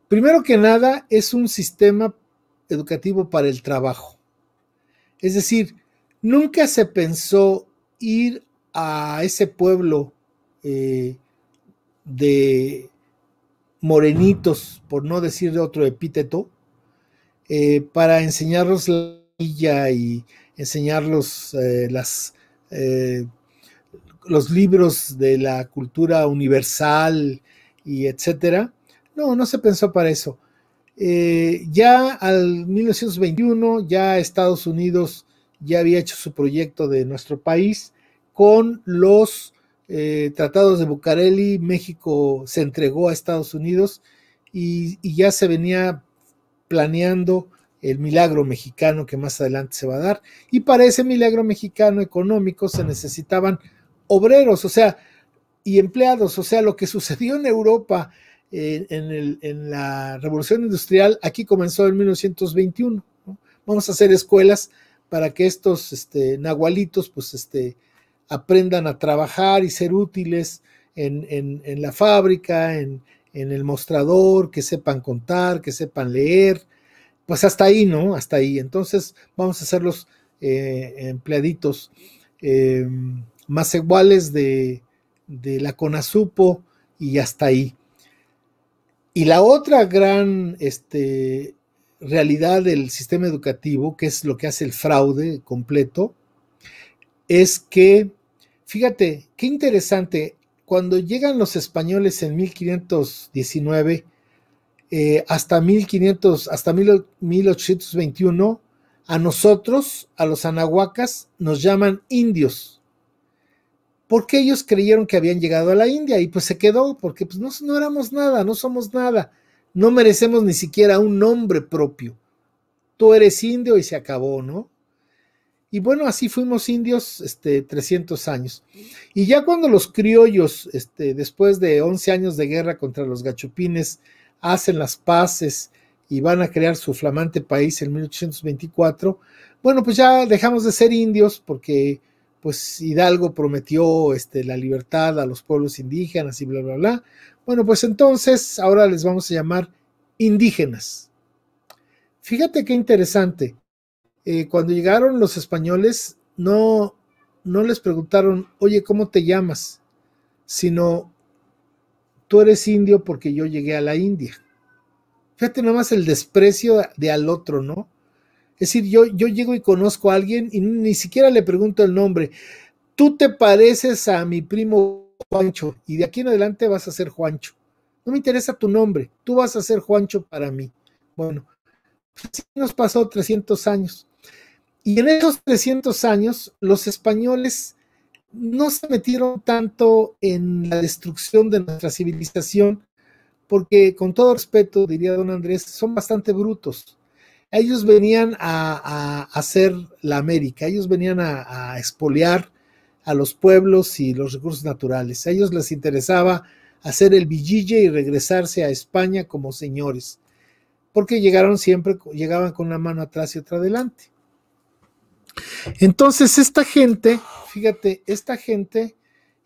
Primero que nada, es un sistema educativo para el trabajo. Es decir, nunca se pensó ir a ese pueblo eh, de morenitos, por no decir de otro epíteto, eh, para enseñarlos la villa y enseñarlos eh, eh, los libros de la cultura universal y etcétera. No, no se pensó para eso. ya al 1921, ya Estados Unidos ya había hecho su proyecto de nuestro país con los eh, tratados de Bucareli, México se entregó a Estados Unidos y, ya se venía planeando el milagro mexicano que más adelante se va a dar. Y para ese milagro mexicano económico se necesitaban obreros, o sea, y empleados, o sea, lo que sucedió en Europa eh, en, la revolución industrial, aquí comenzó en 1921. Vamos a hacer escuelas para que estos este, nahualitos, pues, este, aprendan a trabajar y ser útiles en, la fábrica, en, el mostrador, que sepan contar, que sepan leer, pues hasta ahí, ¿no? Hasta ahí. Entonces vamos a ser los eh, empleaditos eh, más iguales de, la CONASUPO y hasta ahí. Y la otra gran este, realidad del sistema educativo, que es lo que hace el fraude completo, es que, fíjate, qué interesante, cuando llegan los españoles en 1519 eh, hasta 1500, hasta 1821, a nosotros, a los anahuacas, nos llaman indios. Porque ellos creyeron que habían llegado a la India y pues se quedó, porque pues no, no éramos nada, no somos nada, no merecemos ni siquiera un nombre propio. Tú eres indio y se acabó, ¿no? Y bueno, así fuimos indios este, 300 años. Y ya cuando los criollos, este, después de 11 años de guerra contra los gachupines, hacen las paces y van a crear su flamante país en 1824, bueno, pues ya dejamos de ser indios porque pues Hidalgo prometió este, la libertad a los pueblos indígenas y bla, bla, bla. Bueno, pues entonces ahora les vamos a llamar indígenas. Fíjate qué interesante. Eh, cuando llegaron los españoles, no, no les preguntaron, oye, ¿cómo te llamas? Sino, tú eres indio porque yo llegué a la India. Fíjate nada más el desprecio de al otro, ¿no? Es decir, yo, yo llego y conozco a alguien y ni siquiera le pregunto el nombre. Tú te pareces a mi primo Juancho y de aquí en adelante vas a ser Juancho. No me interesa tu nombre, tú vas a ser Juancho para mí. Bueno, así nos pasó 300 años. Y en esos 300 años, los españoles no se metieron tanto en la destrucción de nuestra civilización, porque con todo respeto, diría don Andrés, son bastante brutos. Ellos venían a, hacer la América, ellos venían a, a expoliar a los pueblos y los recursos naturales. A ellos les interesaba hacer el villille y regresarse a España como señores, porque llegaron siempre, llegaban con una mano atrás y otra adelante. Entonces, esta gente, fíjate, esta gente,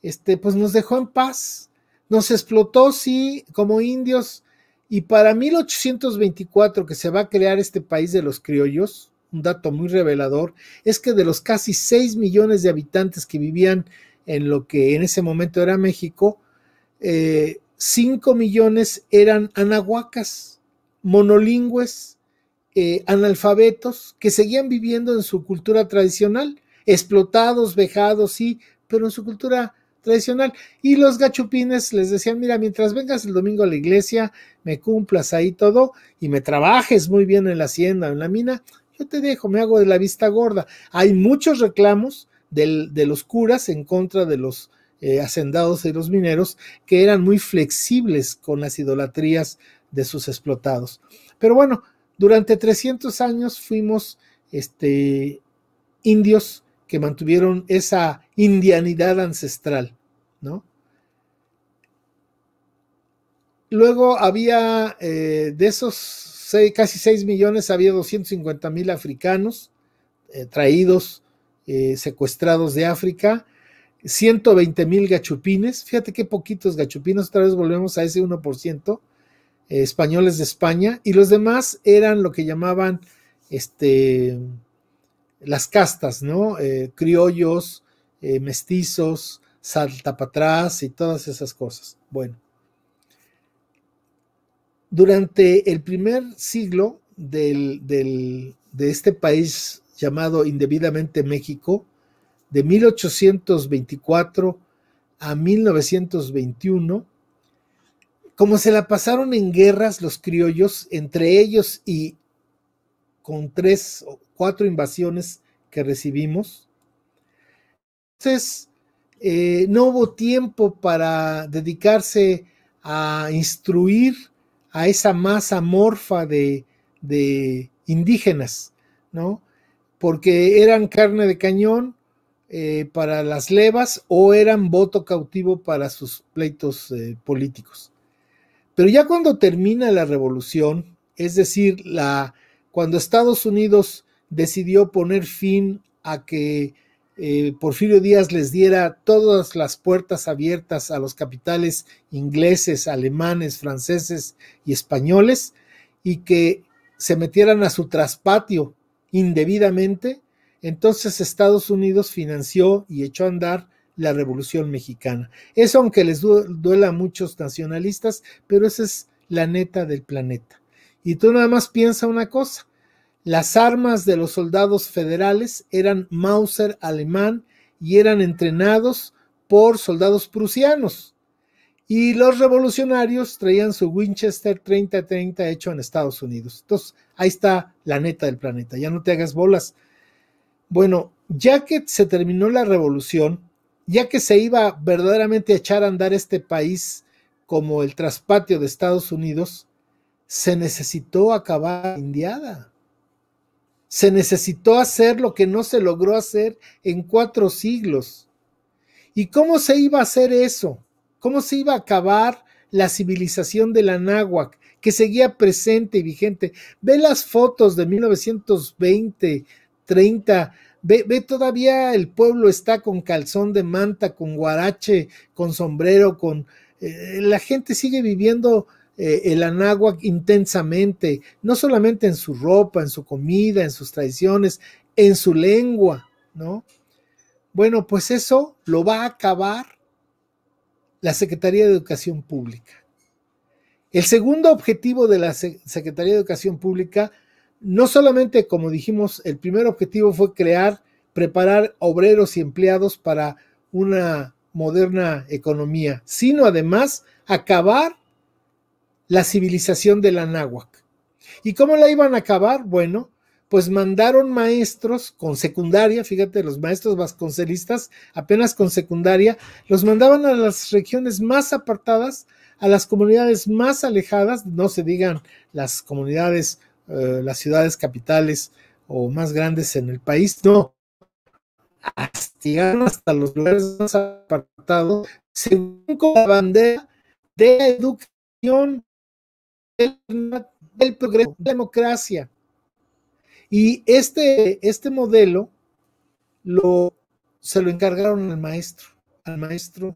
este, pues nos dejó en paz, nos explotó, sí, como indios. Y para 1824, que se va a crear este país de los criollos, un dato muy revelador, es que de los casi 6 millones de habitantes que vivían en lo que en ese momento era México, 5 eh, millones eran anahuacas, monolingües, eh, analfabetos que seguían viviendo en su cultura tradicional, explotados, vejados, sí, pero en su cultura tradicional. Y los gachupines les decían, mira, mientras vengas el domingo a la iglesia, me cumplas ahí todo y me trabajes muy bien en la hacienda o en la mina, yo te dejo, me hago de la vista gorda. Hay muchos reclamos de los curas en contra de los eh, hacendados y los mineros que eran muy flexibles con las idolatrías de sus explotados. Pero bueno, durante 300 años fuimos este, indios que mantuvieron esa indianidad ancestral, ¿no? Luego había, eh, de esos casi 6 millones, había 250 mil africanos eh, traídos, eh, secuestrados de África, 120 mil gachupines, fíjate qué poquitos gachupines, otra vez volvemos a ese 1%, españoles de España, y los demás eran lo que llamaban este, las castas, ¿no? Eh, criollos, eh, mestizos, salta para atrás y todas esas cosas. Bueno, durante el primer siglo de este país llamado indebidamente México, de 1824 a 1921, como se la pasaron en guerras los criollos, entre ellos y con tres o cuatro invasiones que recibimos, entonces eh, no hubo tiempo para dedicarse a instruir a esa masa morfa de, indígenas, ¿no? Porque eran carne de cañón eh, para las levas o eran voto cautivo para sus pleitos eh, políticos. Pero ya cuando termina la revolución, es decir, la, cuando Estados Unidos decidió poner fin a que eh, Porfirio Díaz les diera todas las puertas abiertas a los capitales ingleses, alemanes, franceses y españoles, y que se metieran a su traspatio indebidamente, entonces Estados Unidos financió y echó a andar la Revolución Mexicana. Eso aunque les duela a muchos nacionalistas, pero esa es la neta del planeta. Y tú nada más piensa una cosa, las armas de los soldados federales eran Mauser alemán y eran entrenados por soldados prusianos. Y los revolucionarios traían su Winchester 3030 hecho en Estados Unidos. Entonces, ahí está la neta del planeta. Ya no te hagas bolas. Bueno, ya que se terminó la revolución, ya que se iba verdaderamente a echar a andar este país como el traspatio de Estados Unidos, se necesitó acabar indiada. Se necesitó hacer lo que no se logró hacer en cuatro siglos. ¿Y cómo se iba a hacer eso? ¿Cómo se iba a acabar la civilización de la que seguía presente y vigente? Ve las fotos de 1920, 30, Ve, ve, todavía el pueblo está con calzón de manta, con guarache, con sombrero, con... Eh, la gente sigue viviendo eh, el anáhuac intensamente, no solamente en su ropa, en su comida, en sus tradiciones, en su lengua, ¿no? Bueno, pues eso lo va a acabar la Secretaría de Educación Pública. El segundo objetivo de la Secretaría de Educación Pública no solamente, como dijimos, el primer objetivo fue crear, preparar obreros y empleados para una moderna economía, sino además acabar la civilización de la ¿Y cómo la iban a acabar? Bueno, pues mandaron maestros con secundaria, fíjate, los maestros vasconcelistas, apenas con secundaria, los mandaban a las regiones más apartadas, a las comunidades más alejadas, no se digan las comunidades eh, las ciudades capitales o más grandes en el país, no. hasta los lugares más apartados, según con la bandera de educación, del, progreso, de la democracia. Y este, este modelo lo, se lo encargaron al maestro, al maestro.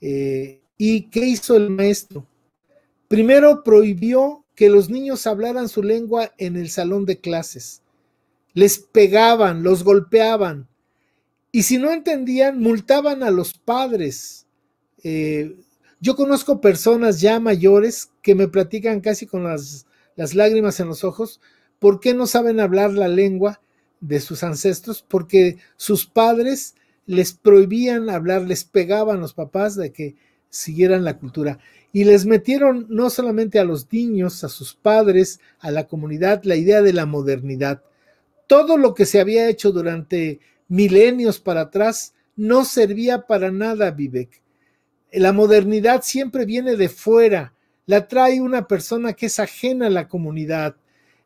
Eh, ¿Y qué hizo el maestro? Primero prohibió que los niños hablaran su lengua en el salón de clases. Les pegaban, los golpeaban. Y si no entendían, multaban a los padres. Eh, yo conozco personas ya mayores que me platican casi con las, lágrimas en los ojos por qué no saben hablar la lengua de sus ancestros, porque sus padres les prohibían hablar, les pegaban los papás de que siguieran la cultura. Y les metieron no solamente a los niños, a sus padres, a la comunidad, la idea de la modernidad. Todo lo que se había hecho durante milenios para atrás no servía para nada, Vivek. La modernidad siempre viene de fuera, la trae una persona que es ajena a la comunidad.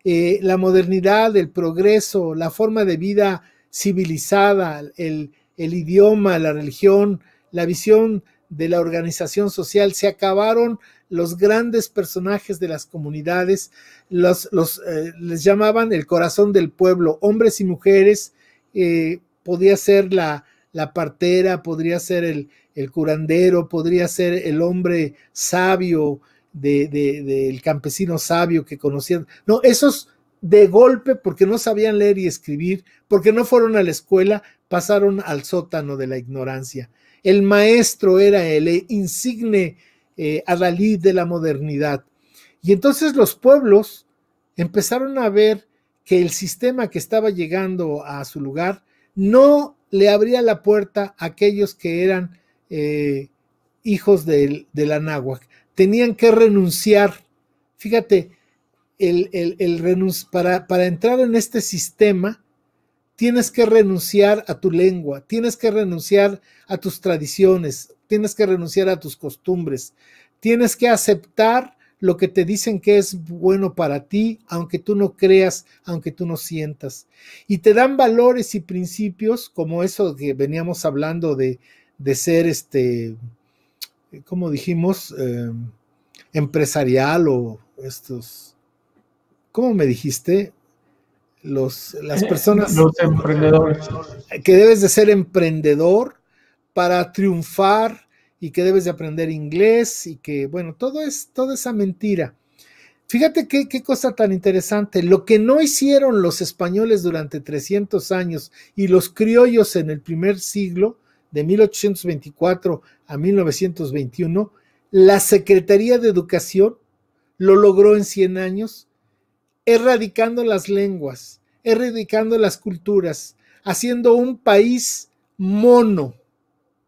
Eh, la modernidad, el progreso, la forma de vida civilizada, el idioma, la religión, la visión de la organización social, se acabaron los grandes personajes de las comunidades, los, los eh, les llamaban el corazón del pueblo, hombres y mujeres, eh, podía ser la, la, partera, podría ser el, el, curandero, podría ser el hombre sabio, del de, de, campesino sabio que conocían. No, esos de golpe, porque no sabían leer y escribir, porque no fueron a la escuela, pasaron al sótano de la ignorancia. El maestro era el insigne eh, de la modernidad. Y entonces los pueblos empezaron a ver que el sistema que estaba llegando a su lugar no le abría la puerta a aquellos que eran eh, hijos del, Anáhuac. Tenían que renunciar. Fíjate, el, para entrar en este sistema, tienes que renunciar a tu lengua, tienes que renunciar a tus tradiciones, tienes que renunciar a tus costumbres, tienes que aceptar lo que te dicen que es bueno para ti, aunque tú no creas, aunque tú no sientas. Y te dan valores y principios, como eso que veníamos hablando de, ser, este, como dijimos, em, empresarial o estos, ¿cómo me dijiste? los, las eh, personas... Los emprendedores. Que debes de ser emprendedor para triunfar y que debes de aprender inglés y que, bueno, todo es, toda esa mentira. Fíjate qué, qué, cosa tan interesante. Lo que no hicieron los españoles durante 300 años y los criollos en el primer siglo, de 1824 a 1921, la Secretaría de Educación lo logró en 100 años erradicando las lenguas, erradicando las culturas, haciendo un país mono.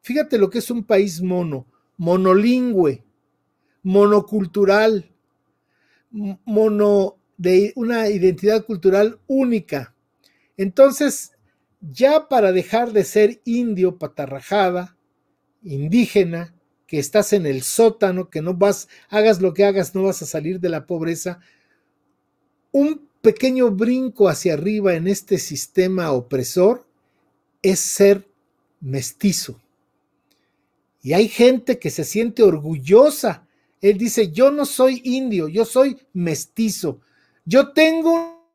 Fíjate lo que es un país mono, monolingüe, monocultural, mono de una identidad cultural única. Entonces, ya para dejar de ser indio, patarrajada, indígena, que estás en el sótano, que no vas, hagas lo que hagas, no vas a salir de la pobreza, un pequeño brinco hacia arriba en este sistema opresor es ser mestizo. Y hay gente que se siente orgullosa. Él dice, yo no soy indio, yo soy mestizo. Yo tengo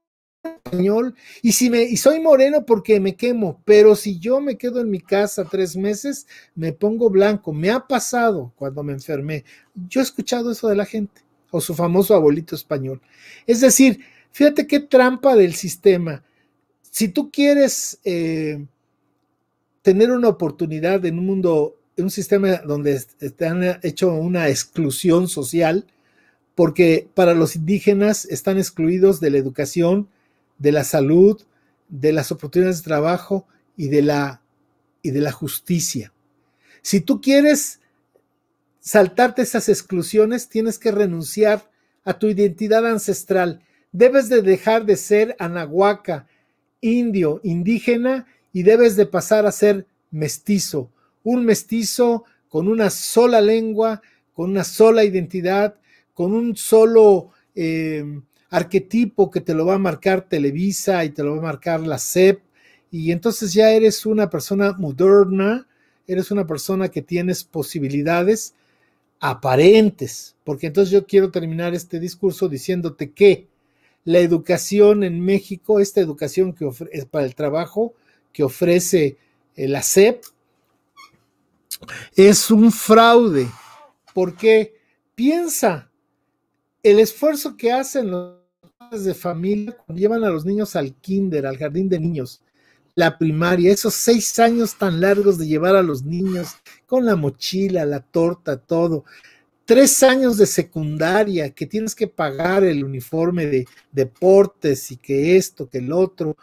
español y si me y soy moreno porque me quemo, pero si yo me quedo en mi casa tres meses, me pongo blanco. Me ha pasado cuando me enfermé. Yo he escuchado eso de la gente o su famoso abuelito español. Es decir, Fíjate qué trampa del sistema. Si tú quieres eh, tener una oportunidad en un mundo, en un sistema donde te han hecho una exclusión social, porque para los indígenas están excluidos de la educación, de la salud, de las oportunidades de trabajo y de la, y de la justicia. Si tú quieres saltarte esas exclusiones, tienes que renunciar a tu identidad ancestral Debes de dejar de ser anahuaca, indio, indígena y debes de pasar a ser mestizo. Un mestizo con una sola lengua, con una sola identidad, con un solo eh, arquetipo que te lo va a marcar Televisa y te lo va a marcar la SEP Y entonces ya eres una persona moderna, eres una persona que tienes posibilidades aparentes, porque entonces yo quiero terminar este discurso diciéndote que la educación en México, esta educación que es para el trabajo que ofrece eh, la CEP, es un fraude, porque piensa el esfuerzo que hacen los padres de familia cuando llevan a los niños al kinder, al jardín de niños, la primaria, esos seis años tan largos de llevar a los niños con la mochila, la torta, todo tres años de secundaria, que tienes que pagar el uniforme de deportes y que esto, que el otro,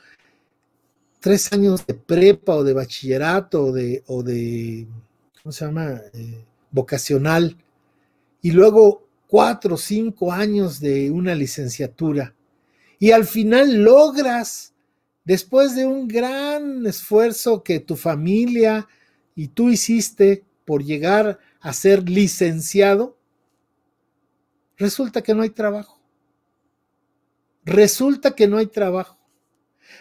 tres años de prepa o de bachillerato o de, o de ¿cómo se llama? Eh, vocacional, y luego cuatro o cinco años de una licenciatura. Y al final logras, después de un gran esfuerzo que tu familia y tú hiciste por llegar a ser licenciado, resulta que no hay trabajo. Resulta que no hay trabajo.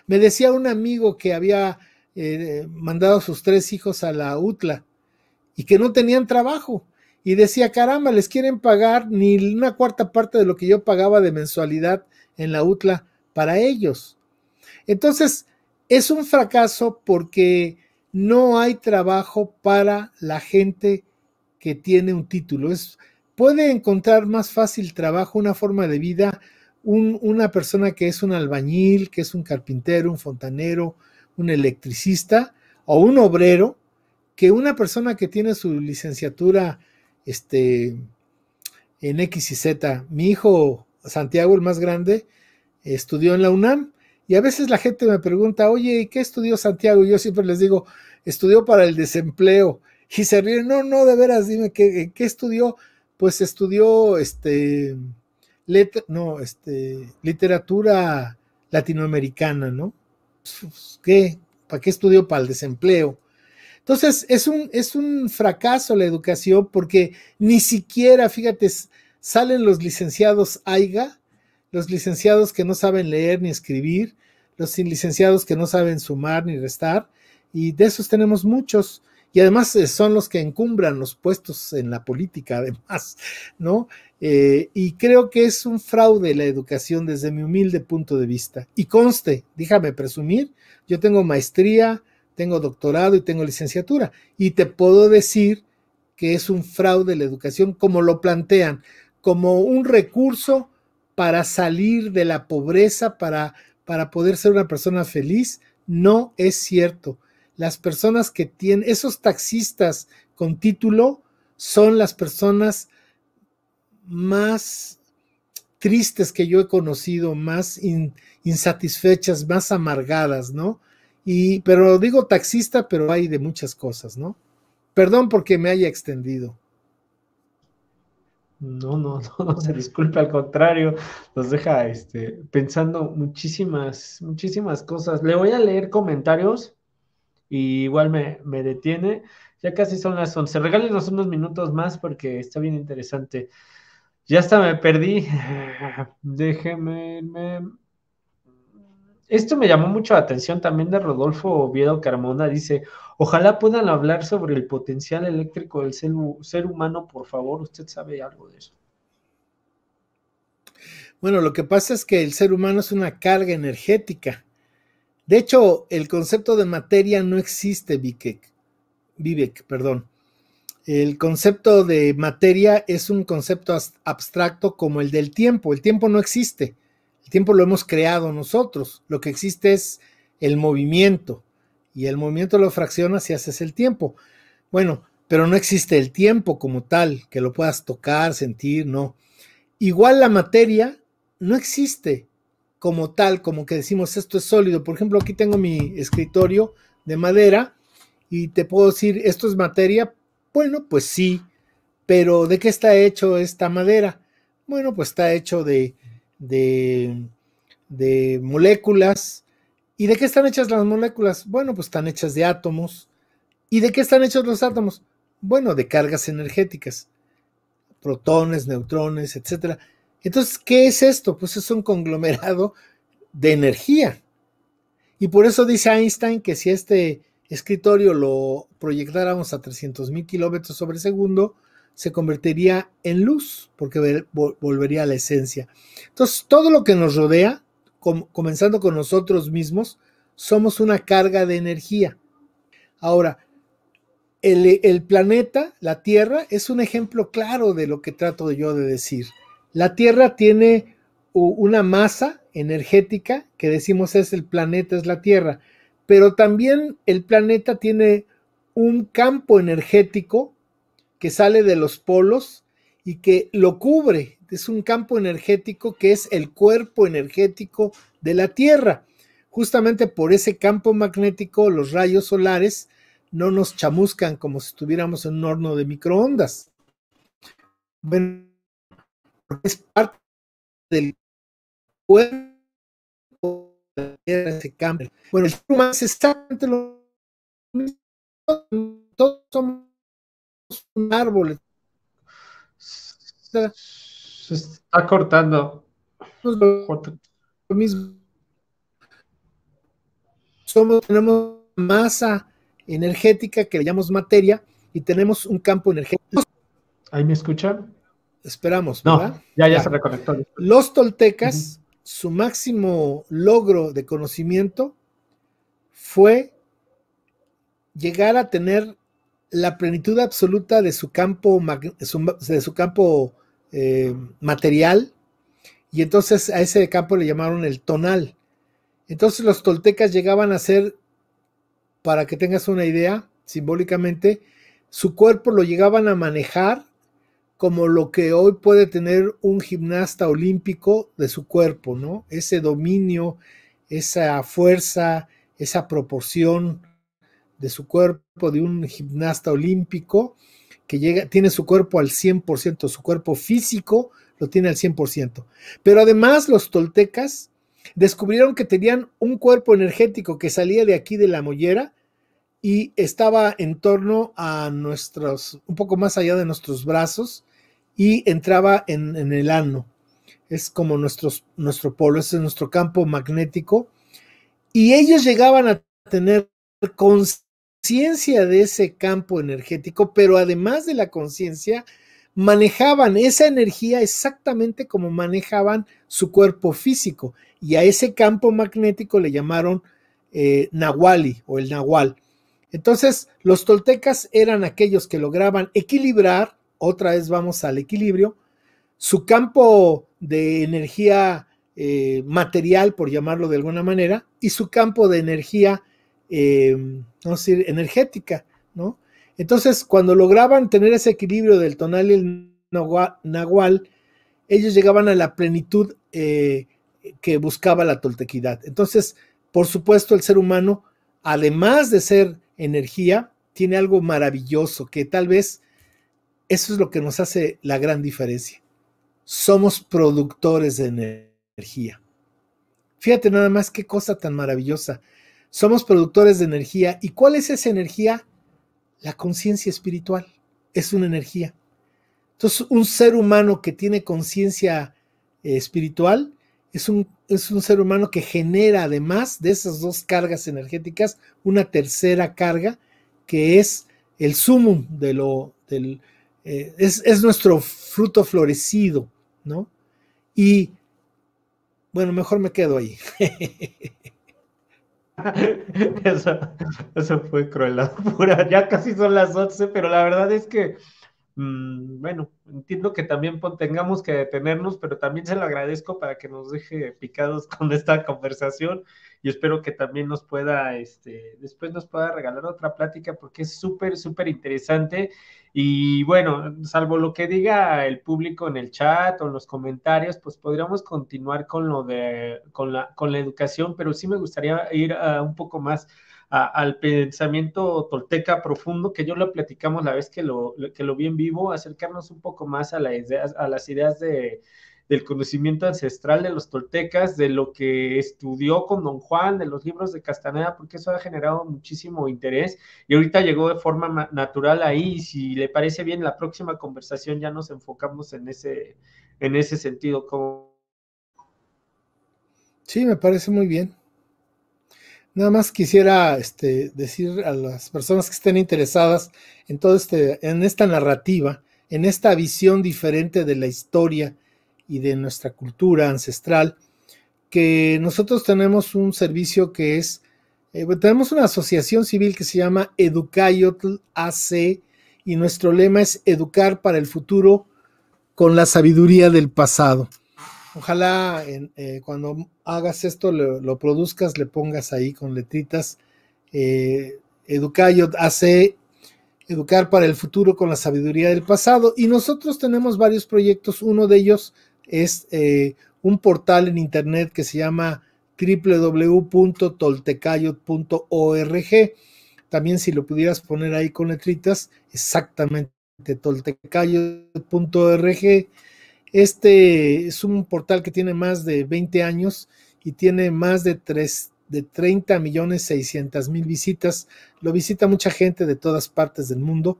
Me decía un amigo que había eh, mandado a sus tres hijos a la UTLA y que no tenían trabajo. Y decía, caramba, les quieren pagar ni una cuarta parte de lo que yo pagaba de mensualidad en la UTLA para ellos. Entonces, es un fracaso porque no hay trabajo para la gente que tiene un título. Es, puede encontrar más fácil trabajo, una forma de vida, una persona que es un albañil, que es un carpintero, un fontanero, un electricista o un obrero, que una persona que tiene su licenciatura este, en X y Z. Mi hijo Santiago, el más grande, estudió en la UNAM. Y a veces la gente me pregunta, oye, ¿y qué estudió Santiago? Y yo siempre les digo, estudió para el desempleo. Y se no, no, de veras, dime, ¿qué, eh, estudió? Pues estudió, este, no, este, literatura latinoamericana, ¿no? Pues, ¿Qué? ¿Para qué estudió? Para el desempleo. Entonces, es un, es un fracaso la educación porque ni siquiera, fíjate, salen los licenciados AIGA, los licenciados que no saben leer ni escribir, los licenciados que no saben sumar ni restar, y de esos tenemos muchos y además eh, son los que encumbran los puestos en la política, además, ¿no? Eh, y creo que es un fraude la educación desde mi humilde punto de vista. Y conste, déjame presumir, yo tengo maestría, tengo doctorado y tengo licenciatura, y te puedo decir que es un fraude la educación como lo plantean, como un recurso para salir de la pobreza, para, para poder ser una persona feliz, no es cierto las personas que tienen, esos taxistas con título son las personas más tristes que yo he conocido, más insatisfechas, más amargadas, ¿no? Y, pero digo taxista, pero hay de muchas cosas, ¿no? Perdón porque me haya extendido. No, no, no, no se disculpe, al contrario, nos deja este, pensando muchísimas, muchísimas cosas. Le voy a leer comentarios y igual me, detiene. Ya casi son las 11. Regálenos unos minutos más porque está bien interesante. Ya hasta me perdí. Déjeme. Esto me llamó mucho la atención también de Rodolfo Oviedo Carmona. Dice: Ojalá puedan hablar sobre el potencial eléctrico del ser humano, por favor. Usted sabe algo de eso. Bueno, lo que pasa es que el ser humano es una carga energética. De hecho, el concepto de materia no existe, Vivek. Vivek, perdón. El concepto de materia es un concepto abstracto como el del tiempo. El tiempo no existe. El tiempo lo hemos creado nosotros. Lo que existe es el movimiento. Y el movimiento lo fraccionas y haces el tiempo. Bueno, pero no existe el tiempo como tal, que lo puedas tocar, sentir, no. Igual la materia no existe como tal, como que decimos esto es sólido. Por ejemplo, aquí tengo mi escritorio de madera y te puedo decir, ¿esto es materia? Bueno, pues sí, pero ¿de qué está hecho esta madera? Bueno, pues está hecho de, de, de moléculas. ¿Y de qué están hechas las moléculas? Bueno, pues están hechas de átomos. ¿Y de qué están hechos los átomos? Bueno, de cargas energéticas, protones, neutrones, etcétera. Entonces, ¿qué es esto? Pues es un conglomerado de energía. Y por eso dice Einstein que si este escritorio lo proyectáramos a mil kilómetros sobre segundo, se convertiría en luz, porque volvería a la esencia. Entonces, todo lo que nos rodea, comenzando con nosotros mismos, somos una carga de energía. Ahora, el planeta, la Tierra, es un ejemplo claro de lo que trato yo de decir. La Tierra tiene una masa energética que decimos es el planeta, es la Tierra, pero también el planeta tiene un campo energético que sale de los polos y que lo cubre. Es un campo energético que es el cuerpo energético de la Tierra. Justamente por ese campo magnético, los rayos solares no nos chamuscan como si estuviéramos en un horno de microondas. Bueno, porque es parte del cuerpo de la tierra, se cambia. Bueno, el ser humano es exactamente lo mismo. Todos somos un árbol. Se está cortando. Lo mismo. Somos, tenemos masa energética que le llamamos materia y tenemos un campo energético. ¿Ahí me escuchan? Esperamos. No, ya, ya, se reconectó. Los toltecas, su máximo logro de conocimiento fue llegar a tener la plenitud absoluta de su campo, de su campo eh, material, y entonces a ese campo le llamaron el tonal. Entonces los toltecas llegaban a ser, para que tengas una idea, simbólicamente, su cuerpo lo llegaban a manejar como lo que hoy puede tener un gimnasta olímpico de su cuerpo, ¿no? Ese dominio, esa fuerza, esa proporción de su cuerpo de un gimnasta olímpico que llega, tiene su cuerpo al 100%, su cuerpo físico lo tiene al 100%. Pero además los toltecas descubrieron que tenían un cuerpo energético que salía de aquí de la mollera y estaba en torno a nuestros, un poco más allá de nuestros brazos, y entraba en, el ano. Es como nuestro polo, ese es nuestro campo magnético. Y ellos llegaban a tener conciencia de ese campo energético, pero además de la conciencia, manejaban esa energía exactamente como manejaban su cuerpo físico. Y a ese campo magnético le llamaron eh, Nahuali o el Nahual. Entonces, los toltecas eran aquellos que lograban equilibrar otra vez vamos al equilibrio, su campo de energía eh, material, por llamarlo de alguna manera, y su campo de energía, eh, vamos decir, energética, ¿no? Entonces, cuando lograban tener ese equilibrio del tonal y el nahual, ellos llegaban a la plenitud eh, que buscaba la toltequidad. Entonces, por supuesto, el ser humano, además de ser energía, tiene algo maravilloso que tal vez eso es lo que nos hace la gran diferencia. Somos productores de energía. Fíjate nada más qué cosa tan maravillosa. Somos productores de energía. ¿Y cuál es esa energía? La conciencia espiritual. Es una energía. Entonces, un ser humano que tiene conciencia eh, espiritual es un, es un ser humano que genera, además de esas dos cargas energéticas, una tercera carga que es el sumum de lo, del, eh, es, nuestro fruto florecido, ¿no? Y bueno, mejor me quedo ahí. eso, fue cruel, pura. Ya casi son las 11, pero la verdad es que, mm, bueno, entiendo que también tengamos que detenernos, pero también se lo agradezco para que nos deje picados con esta conversación y espero que también nos pueda, este, después nos pueda regalar otra plática porque es súper, súper interesante y bueno, salvo lo que diga el público en el chat o en los comentarios, pues podríamos continuar con lo de, con la, educación, pero sí me gustaría ir un poco más al pensamiento tolteca profundo, que yo lo platicamos la vez que lo, que lo vi en vivo, acercarnos un poco más a, ideas a las ideas de, del conocimiento ancestral de los toltecas, de lo que estudió con don Juan, de los libros de Castaneda, porque eso ha generado muchísimo interés y ahorita llegó de forma natural ahí. Y si le parece bien, la próxima conversación ya nos enfocamos en ese, en ese sentido. Sí, me parece muy bien. Nada más quisiera este, decir a las personas que estén interesadas en todo este, en esta narrativa, en esta visión diferente de la historia y de nuestra cultura ancestral, que nosotros tenemos un servicio que es, eh, tenemos una asociación civil que se llama Educayotl AC y nuestro lema es educar para el futuro con la sabiduría del pasado. Ojalá eh, cuando hagas esto, lo, produzcas, le pongas ahí con letritas eh, Educayotl AC educar para el futuro con la sabiduría del pasado. Y nosotros tenemos varios proyectos, uno de ellos es eh, un portal en internet que se llama www.toltecayot.org. También si lo pudieras poner ahí con letritas, exactamente toltecayo.org Este es un portal que tiene más de 20 años y tiene más de, 30.600.000 de millones mil visitas. Lo visita mucha gente de todas partes del mundo.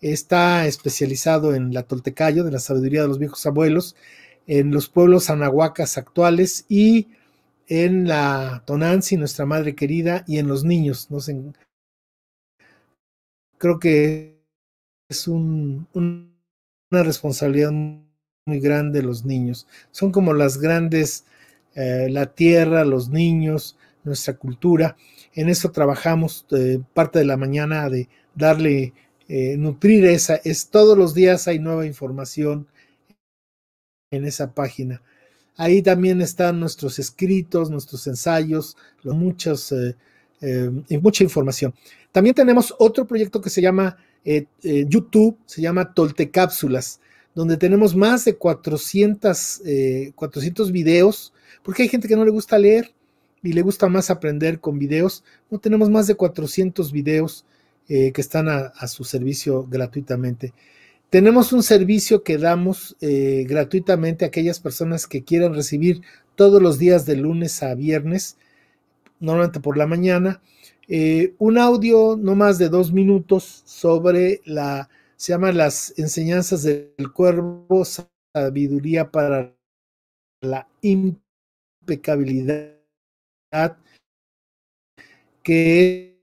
Está especializado en la Toltecayo, de la sabiduría de los viejos abuelos en los pueblos anahuacas actuales y en la Tonansi, nuestra madre querida, y en los niños. no sé Creo que es un, una responsabilidad muy grande los niños. Son como las grandes, eh, la tierra, los niños, nuestra cultura. En eso trabajamos eh, parte de la mañana de darle, eh, nutrir esa. Es todos los días hay nueva información en esa página. Ahí también están nuestros escritos, nuestros ensayos, eh, eh, mucha información. También tenemos otro proyecto que se llama eh, YouTube, se llama Toltecápsulas, donde tenemos más de 400, videos, porque hay gente que no le gusta leer y le gusta más aprender con videos. No tenemos más de 400 videos que están a su servicio gratuitamente. Tenemos un servicio que damos eh, gratuitamente a aquellas personas que quieran recibir todos los días de lunes a viernes, normalmente por la mañana, eh, un audio no más de dos minutos sobre la, se llama las enseñanzas del cuervo, sabiduría para la impecabilidad, que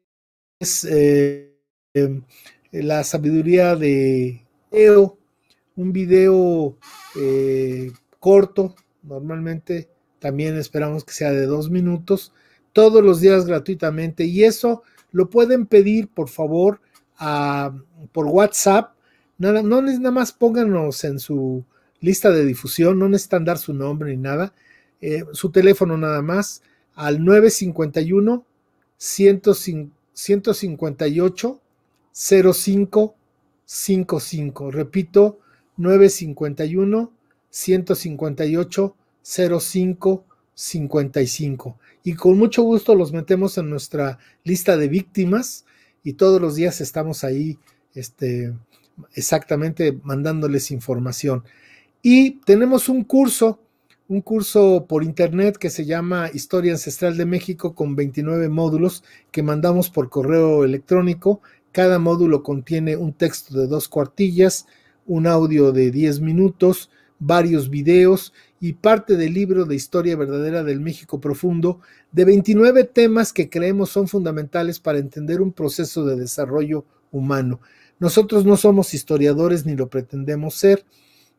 es eh, em, la sabiduría de un video eh, corto, normalmente también esperamos que sea de dos minutos, todos los días gratuitamente y eso lo pueden pedir por favor por WhatsApp, nada, no nada más pónganos en su lista de difusión, no necesitan dar su nombre ni nada, eh, su teléfono nada más al 951 158 05 55. Repito, 951 158 05 Y con mucho gusto los metemos en nuestra lista de víctimas y todos los días estamos ahí este, exactamente mandándoles información. Y tenemos un curso, un curso por internet que se llama Historia Ancestral de México con 29 módulos que mandamos por correo electrónico cada módulo contiene un texto de dos cuartillas, un audio de 10 minutos, varios videos y parte del libro de historia verdadera del México profundo de 29 temas que creemos son fundamentales para entender un proceso de desarrollo humano. Nosotros no somos historiadores ni lo pretendemos ser.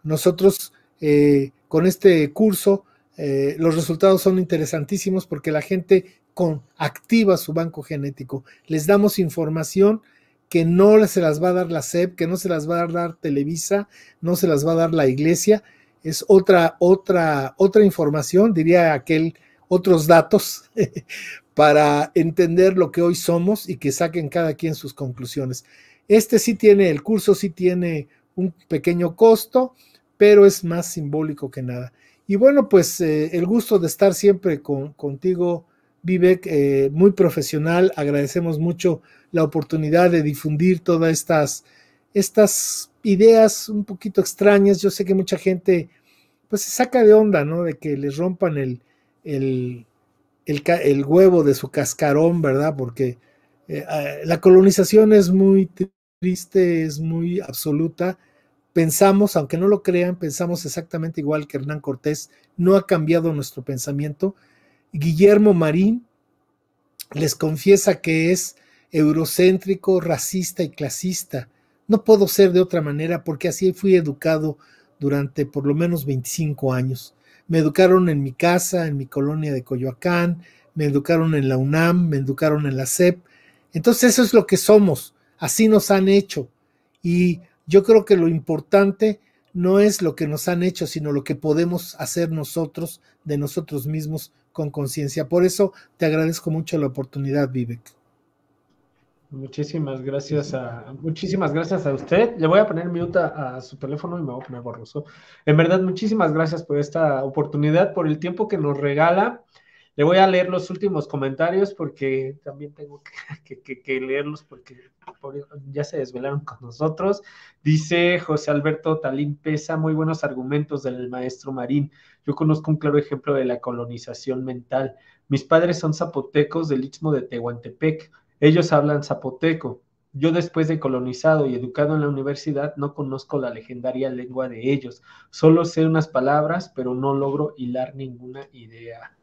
Nosotros eh, con este curso eh, los resultados son interesantísimos porque la gente con, activa su banco genético. Les damos información que no se las va a dar la SEP, que no se las va a dar Televisa, no se las va a dar la iglesia, es otra, otra, otra información, diría aquel, otros datos para entender lo que hoy somos y que saquen cada quien sus conclusiones. Este sí tiene, el curso sí tiene un pequeño costo, pero es más simbólico que nada. Y bueno, pues eh, el gusto de estar siempre con, contigo, Vivek eh, muy profesional. Agradecemos mucho la oportunidad de difundir todas estas, estas ideas un poquito extrañas. Yo sé que mucha gente pues se saca de onda, ¿no? De que les rompan el, el, huevo de su cascarón, ¿verdad? Porque eh, ah, la colonización es muy triste, es muy absoluta. Pensamos, aunque no lo crean, pensamos exactamente igual que Hernán Cortés. No ha cambiado nuestro pensamiento Guillermo Marín les confiesa que es eurocéntrico, racista y clasista. No puedo ser de otra manera porque así fui educado durante por lo menos 25 años. Me educaron en mi casa, en mi colonia de Coyoacán, me educaron en la UNAM, me educaron en la CEP. Entonces eso es lo que somos, así nos han hecho. Y yo creo que lo importante no es lo que nos han hecho, sino lo que podemos hacer nosotros de nosotros mismos con conciencia. Por eso te agradezco mucho la oportunidad, Vivek. Muchísimas gracias a muchísimas gracias a usted. Le voy a poner mute a, a, su teléfono y me voy a poner borroso. En verdad, muchísimas gracias por esta oportunidad, por el tiempo que nos regala. Le voy a leer los últimos comentarios porque también tengo que, leerlos porque ya se desvelaron con nosotros. Dice José Alberto Talín Pesa, muy buenos argumentos del maestro Marín. Yo conozco un claro ejemplo de la colonización mental. Mis padres son zapotecos del Istmo de Tehuantepec. Ellos hablan zapoteco. Yo después de colonizado y educado en la universidad no conozco la legendaria lengua de ellos. Solo sé unas palabras, pero no logro hilar ninguna idea.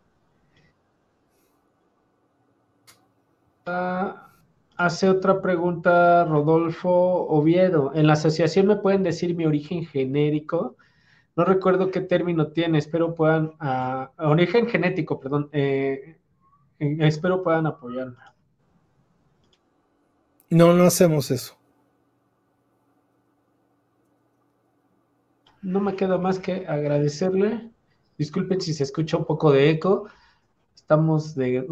Hace otra pregunta Rodolfo Oviedo. En la asociación me pueden decir mi origen genérico. No recuerdo qué término tiene, espero puedan, ah, origen genético, perdón, eh, eh, espero puedan apoyarme. No, no hacemos eso. No me queda más que agradecerle. Disculpen si se escucha un poco de eco de,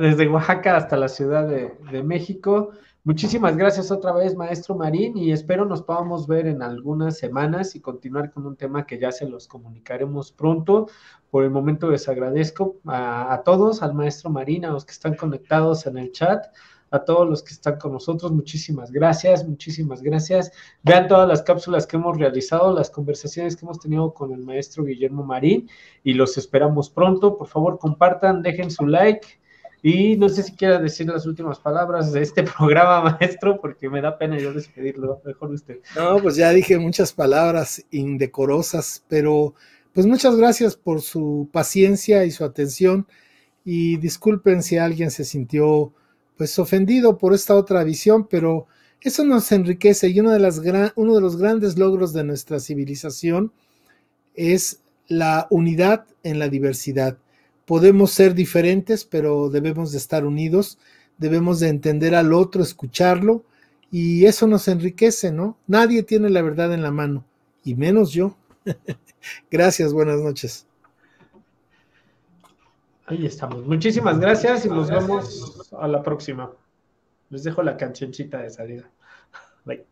desde, Oaxaca hasta la Ciudad de, México. Muchísimas gracias otra vez, maestro Marín, y espero nos podamos ver en algunas semanas y continuar con un tema que ya se los comunicaremos pronto. Por el momento les agradezco a, a todos, al maestro Marín, a los que están conectados en el chat a todos los que están con nosotros. Muchísimas gracias, muchísimas gracias. Vean todas las cápsulas que hemos realizado, las conversaciones que hemos tenido con el maestro Guillermo Marín y los esperamos pronto. Por favor, compartan, dejen su like. Y no sé si quiera decir las últimas palabras de este programa, maestro, porque me da pena yo despedirlo, mejor usted. No, pues ya dije muchas palabras indecorosas, pero pues muchas gracias por su paciencia y su atención y disculpen si alguien se sintió pues ofendido por esta otra visión, pero eso nos enriquece y uno de, las uno de los grandes logros de nuestra civilización es la unidad en la diversidad. Podemos ser diferentes, pero debemos de estar unidos, debemos de entender al otro, escucharlo, y eso nos enriquece, ¿no? Nadie tiene la verdad en la mano, y menos yo. Gracias, buenas noches. Ahí estamos. Muchísimas gracias y nos vemos a la próxima. Les dejo la cancioncita de salida. Bye.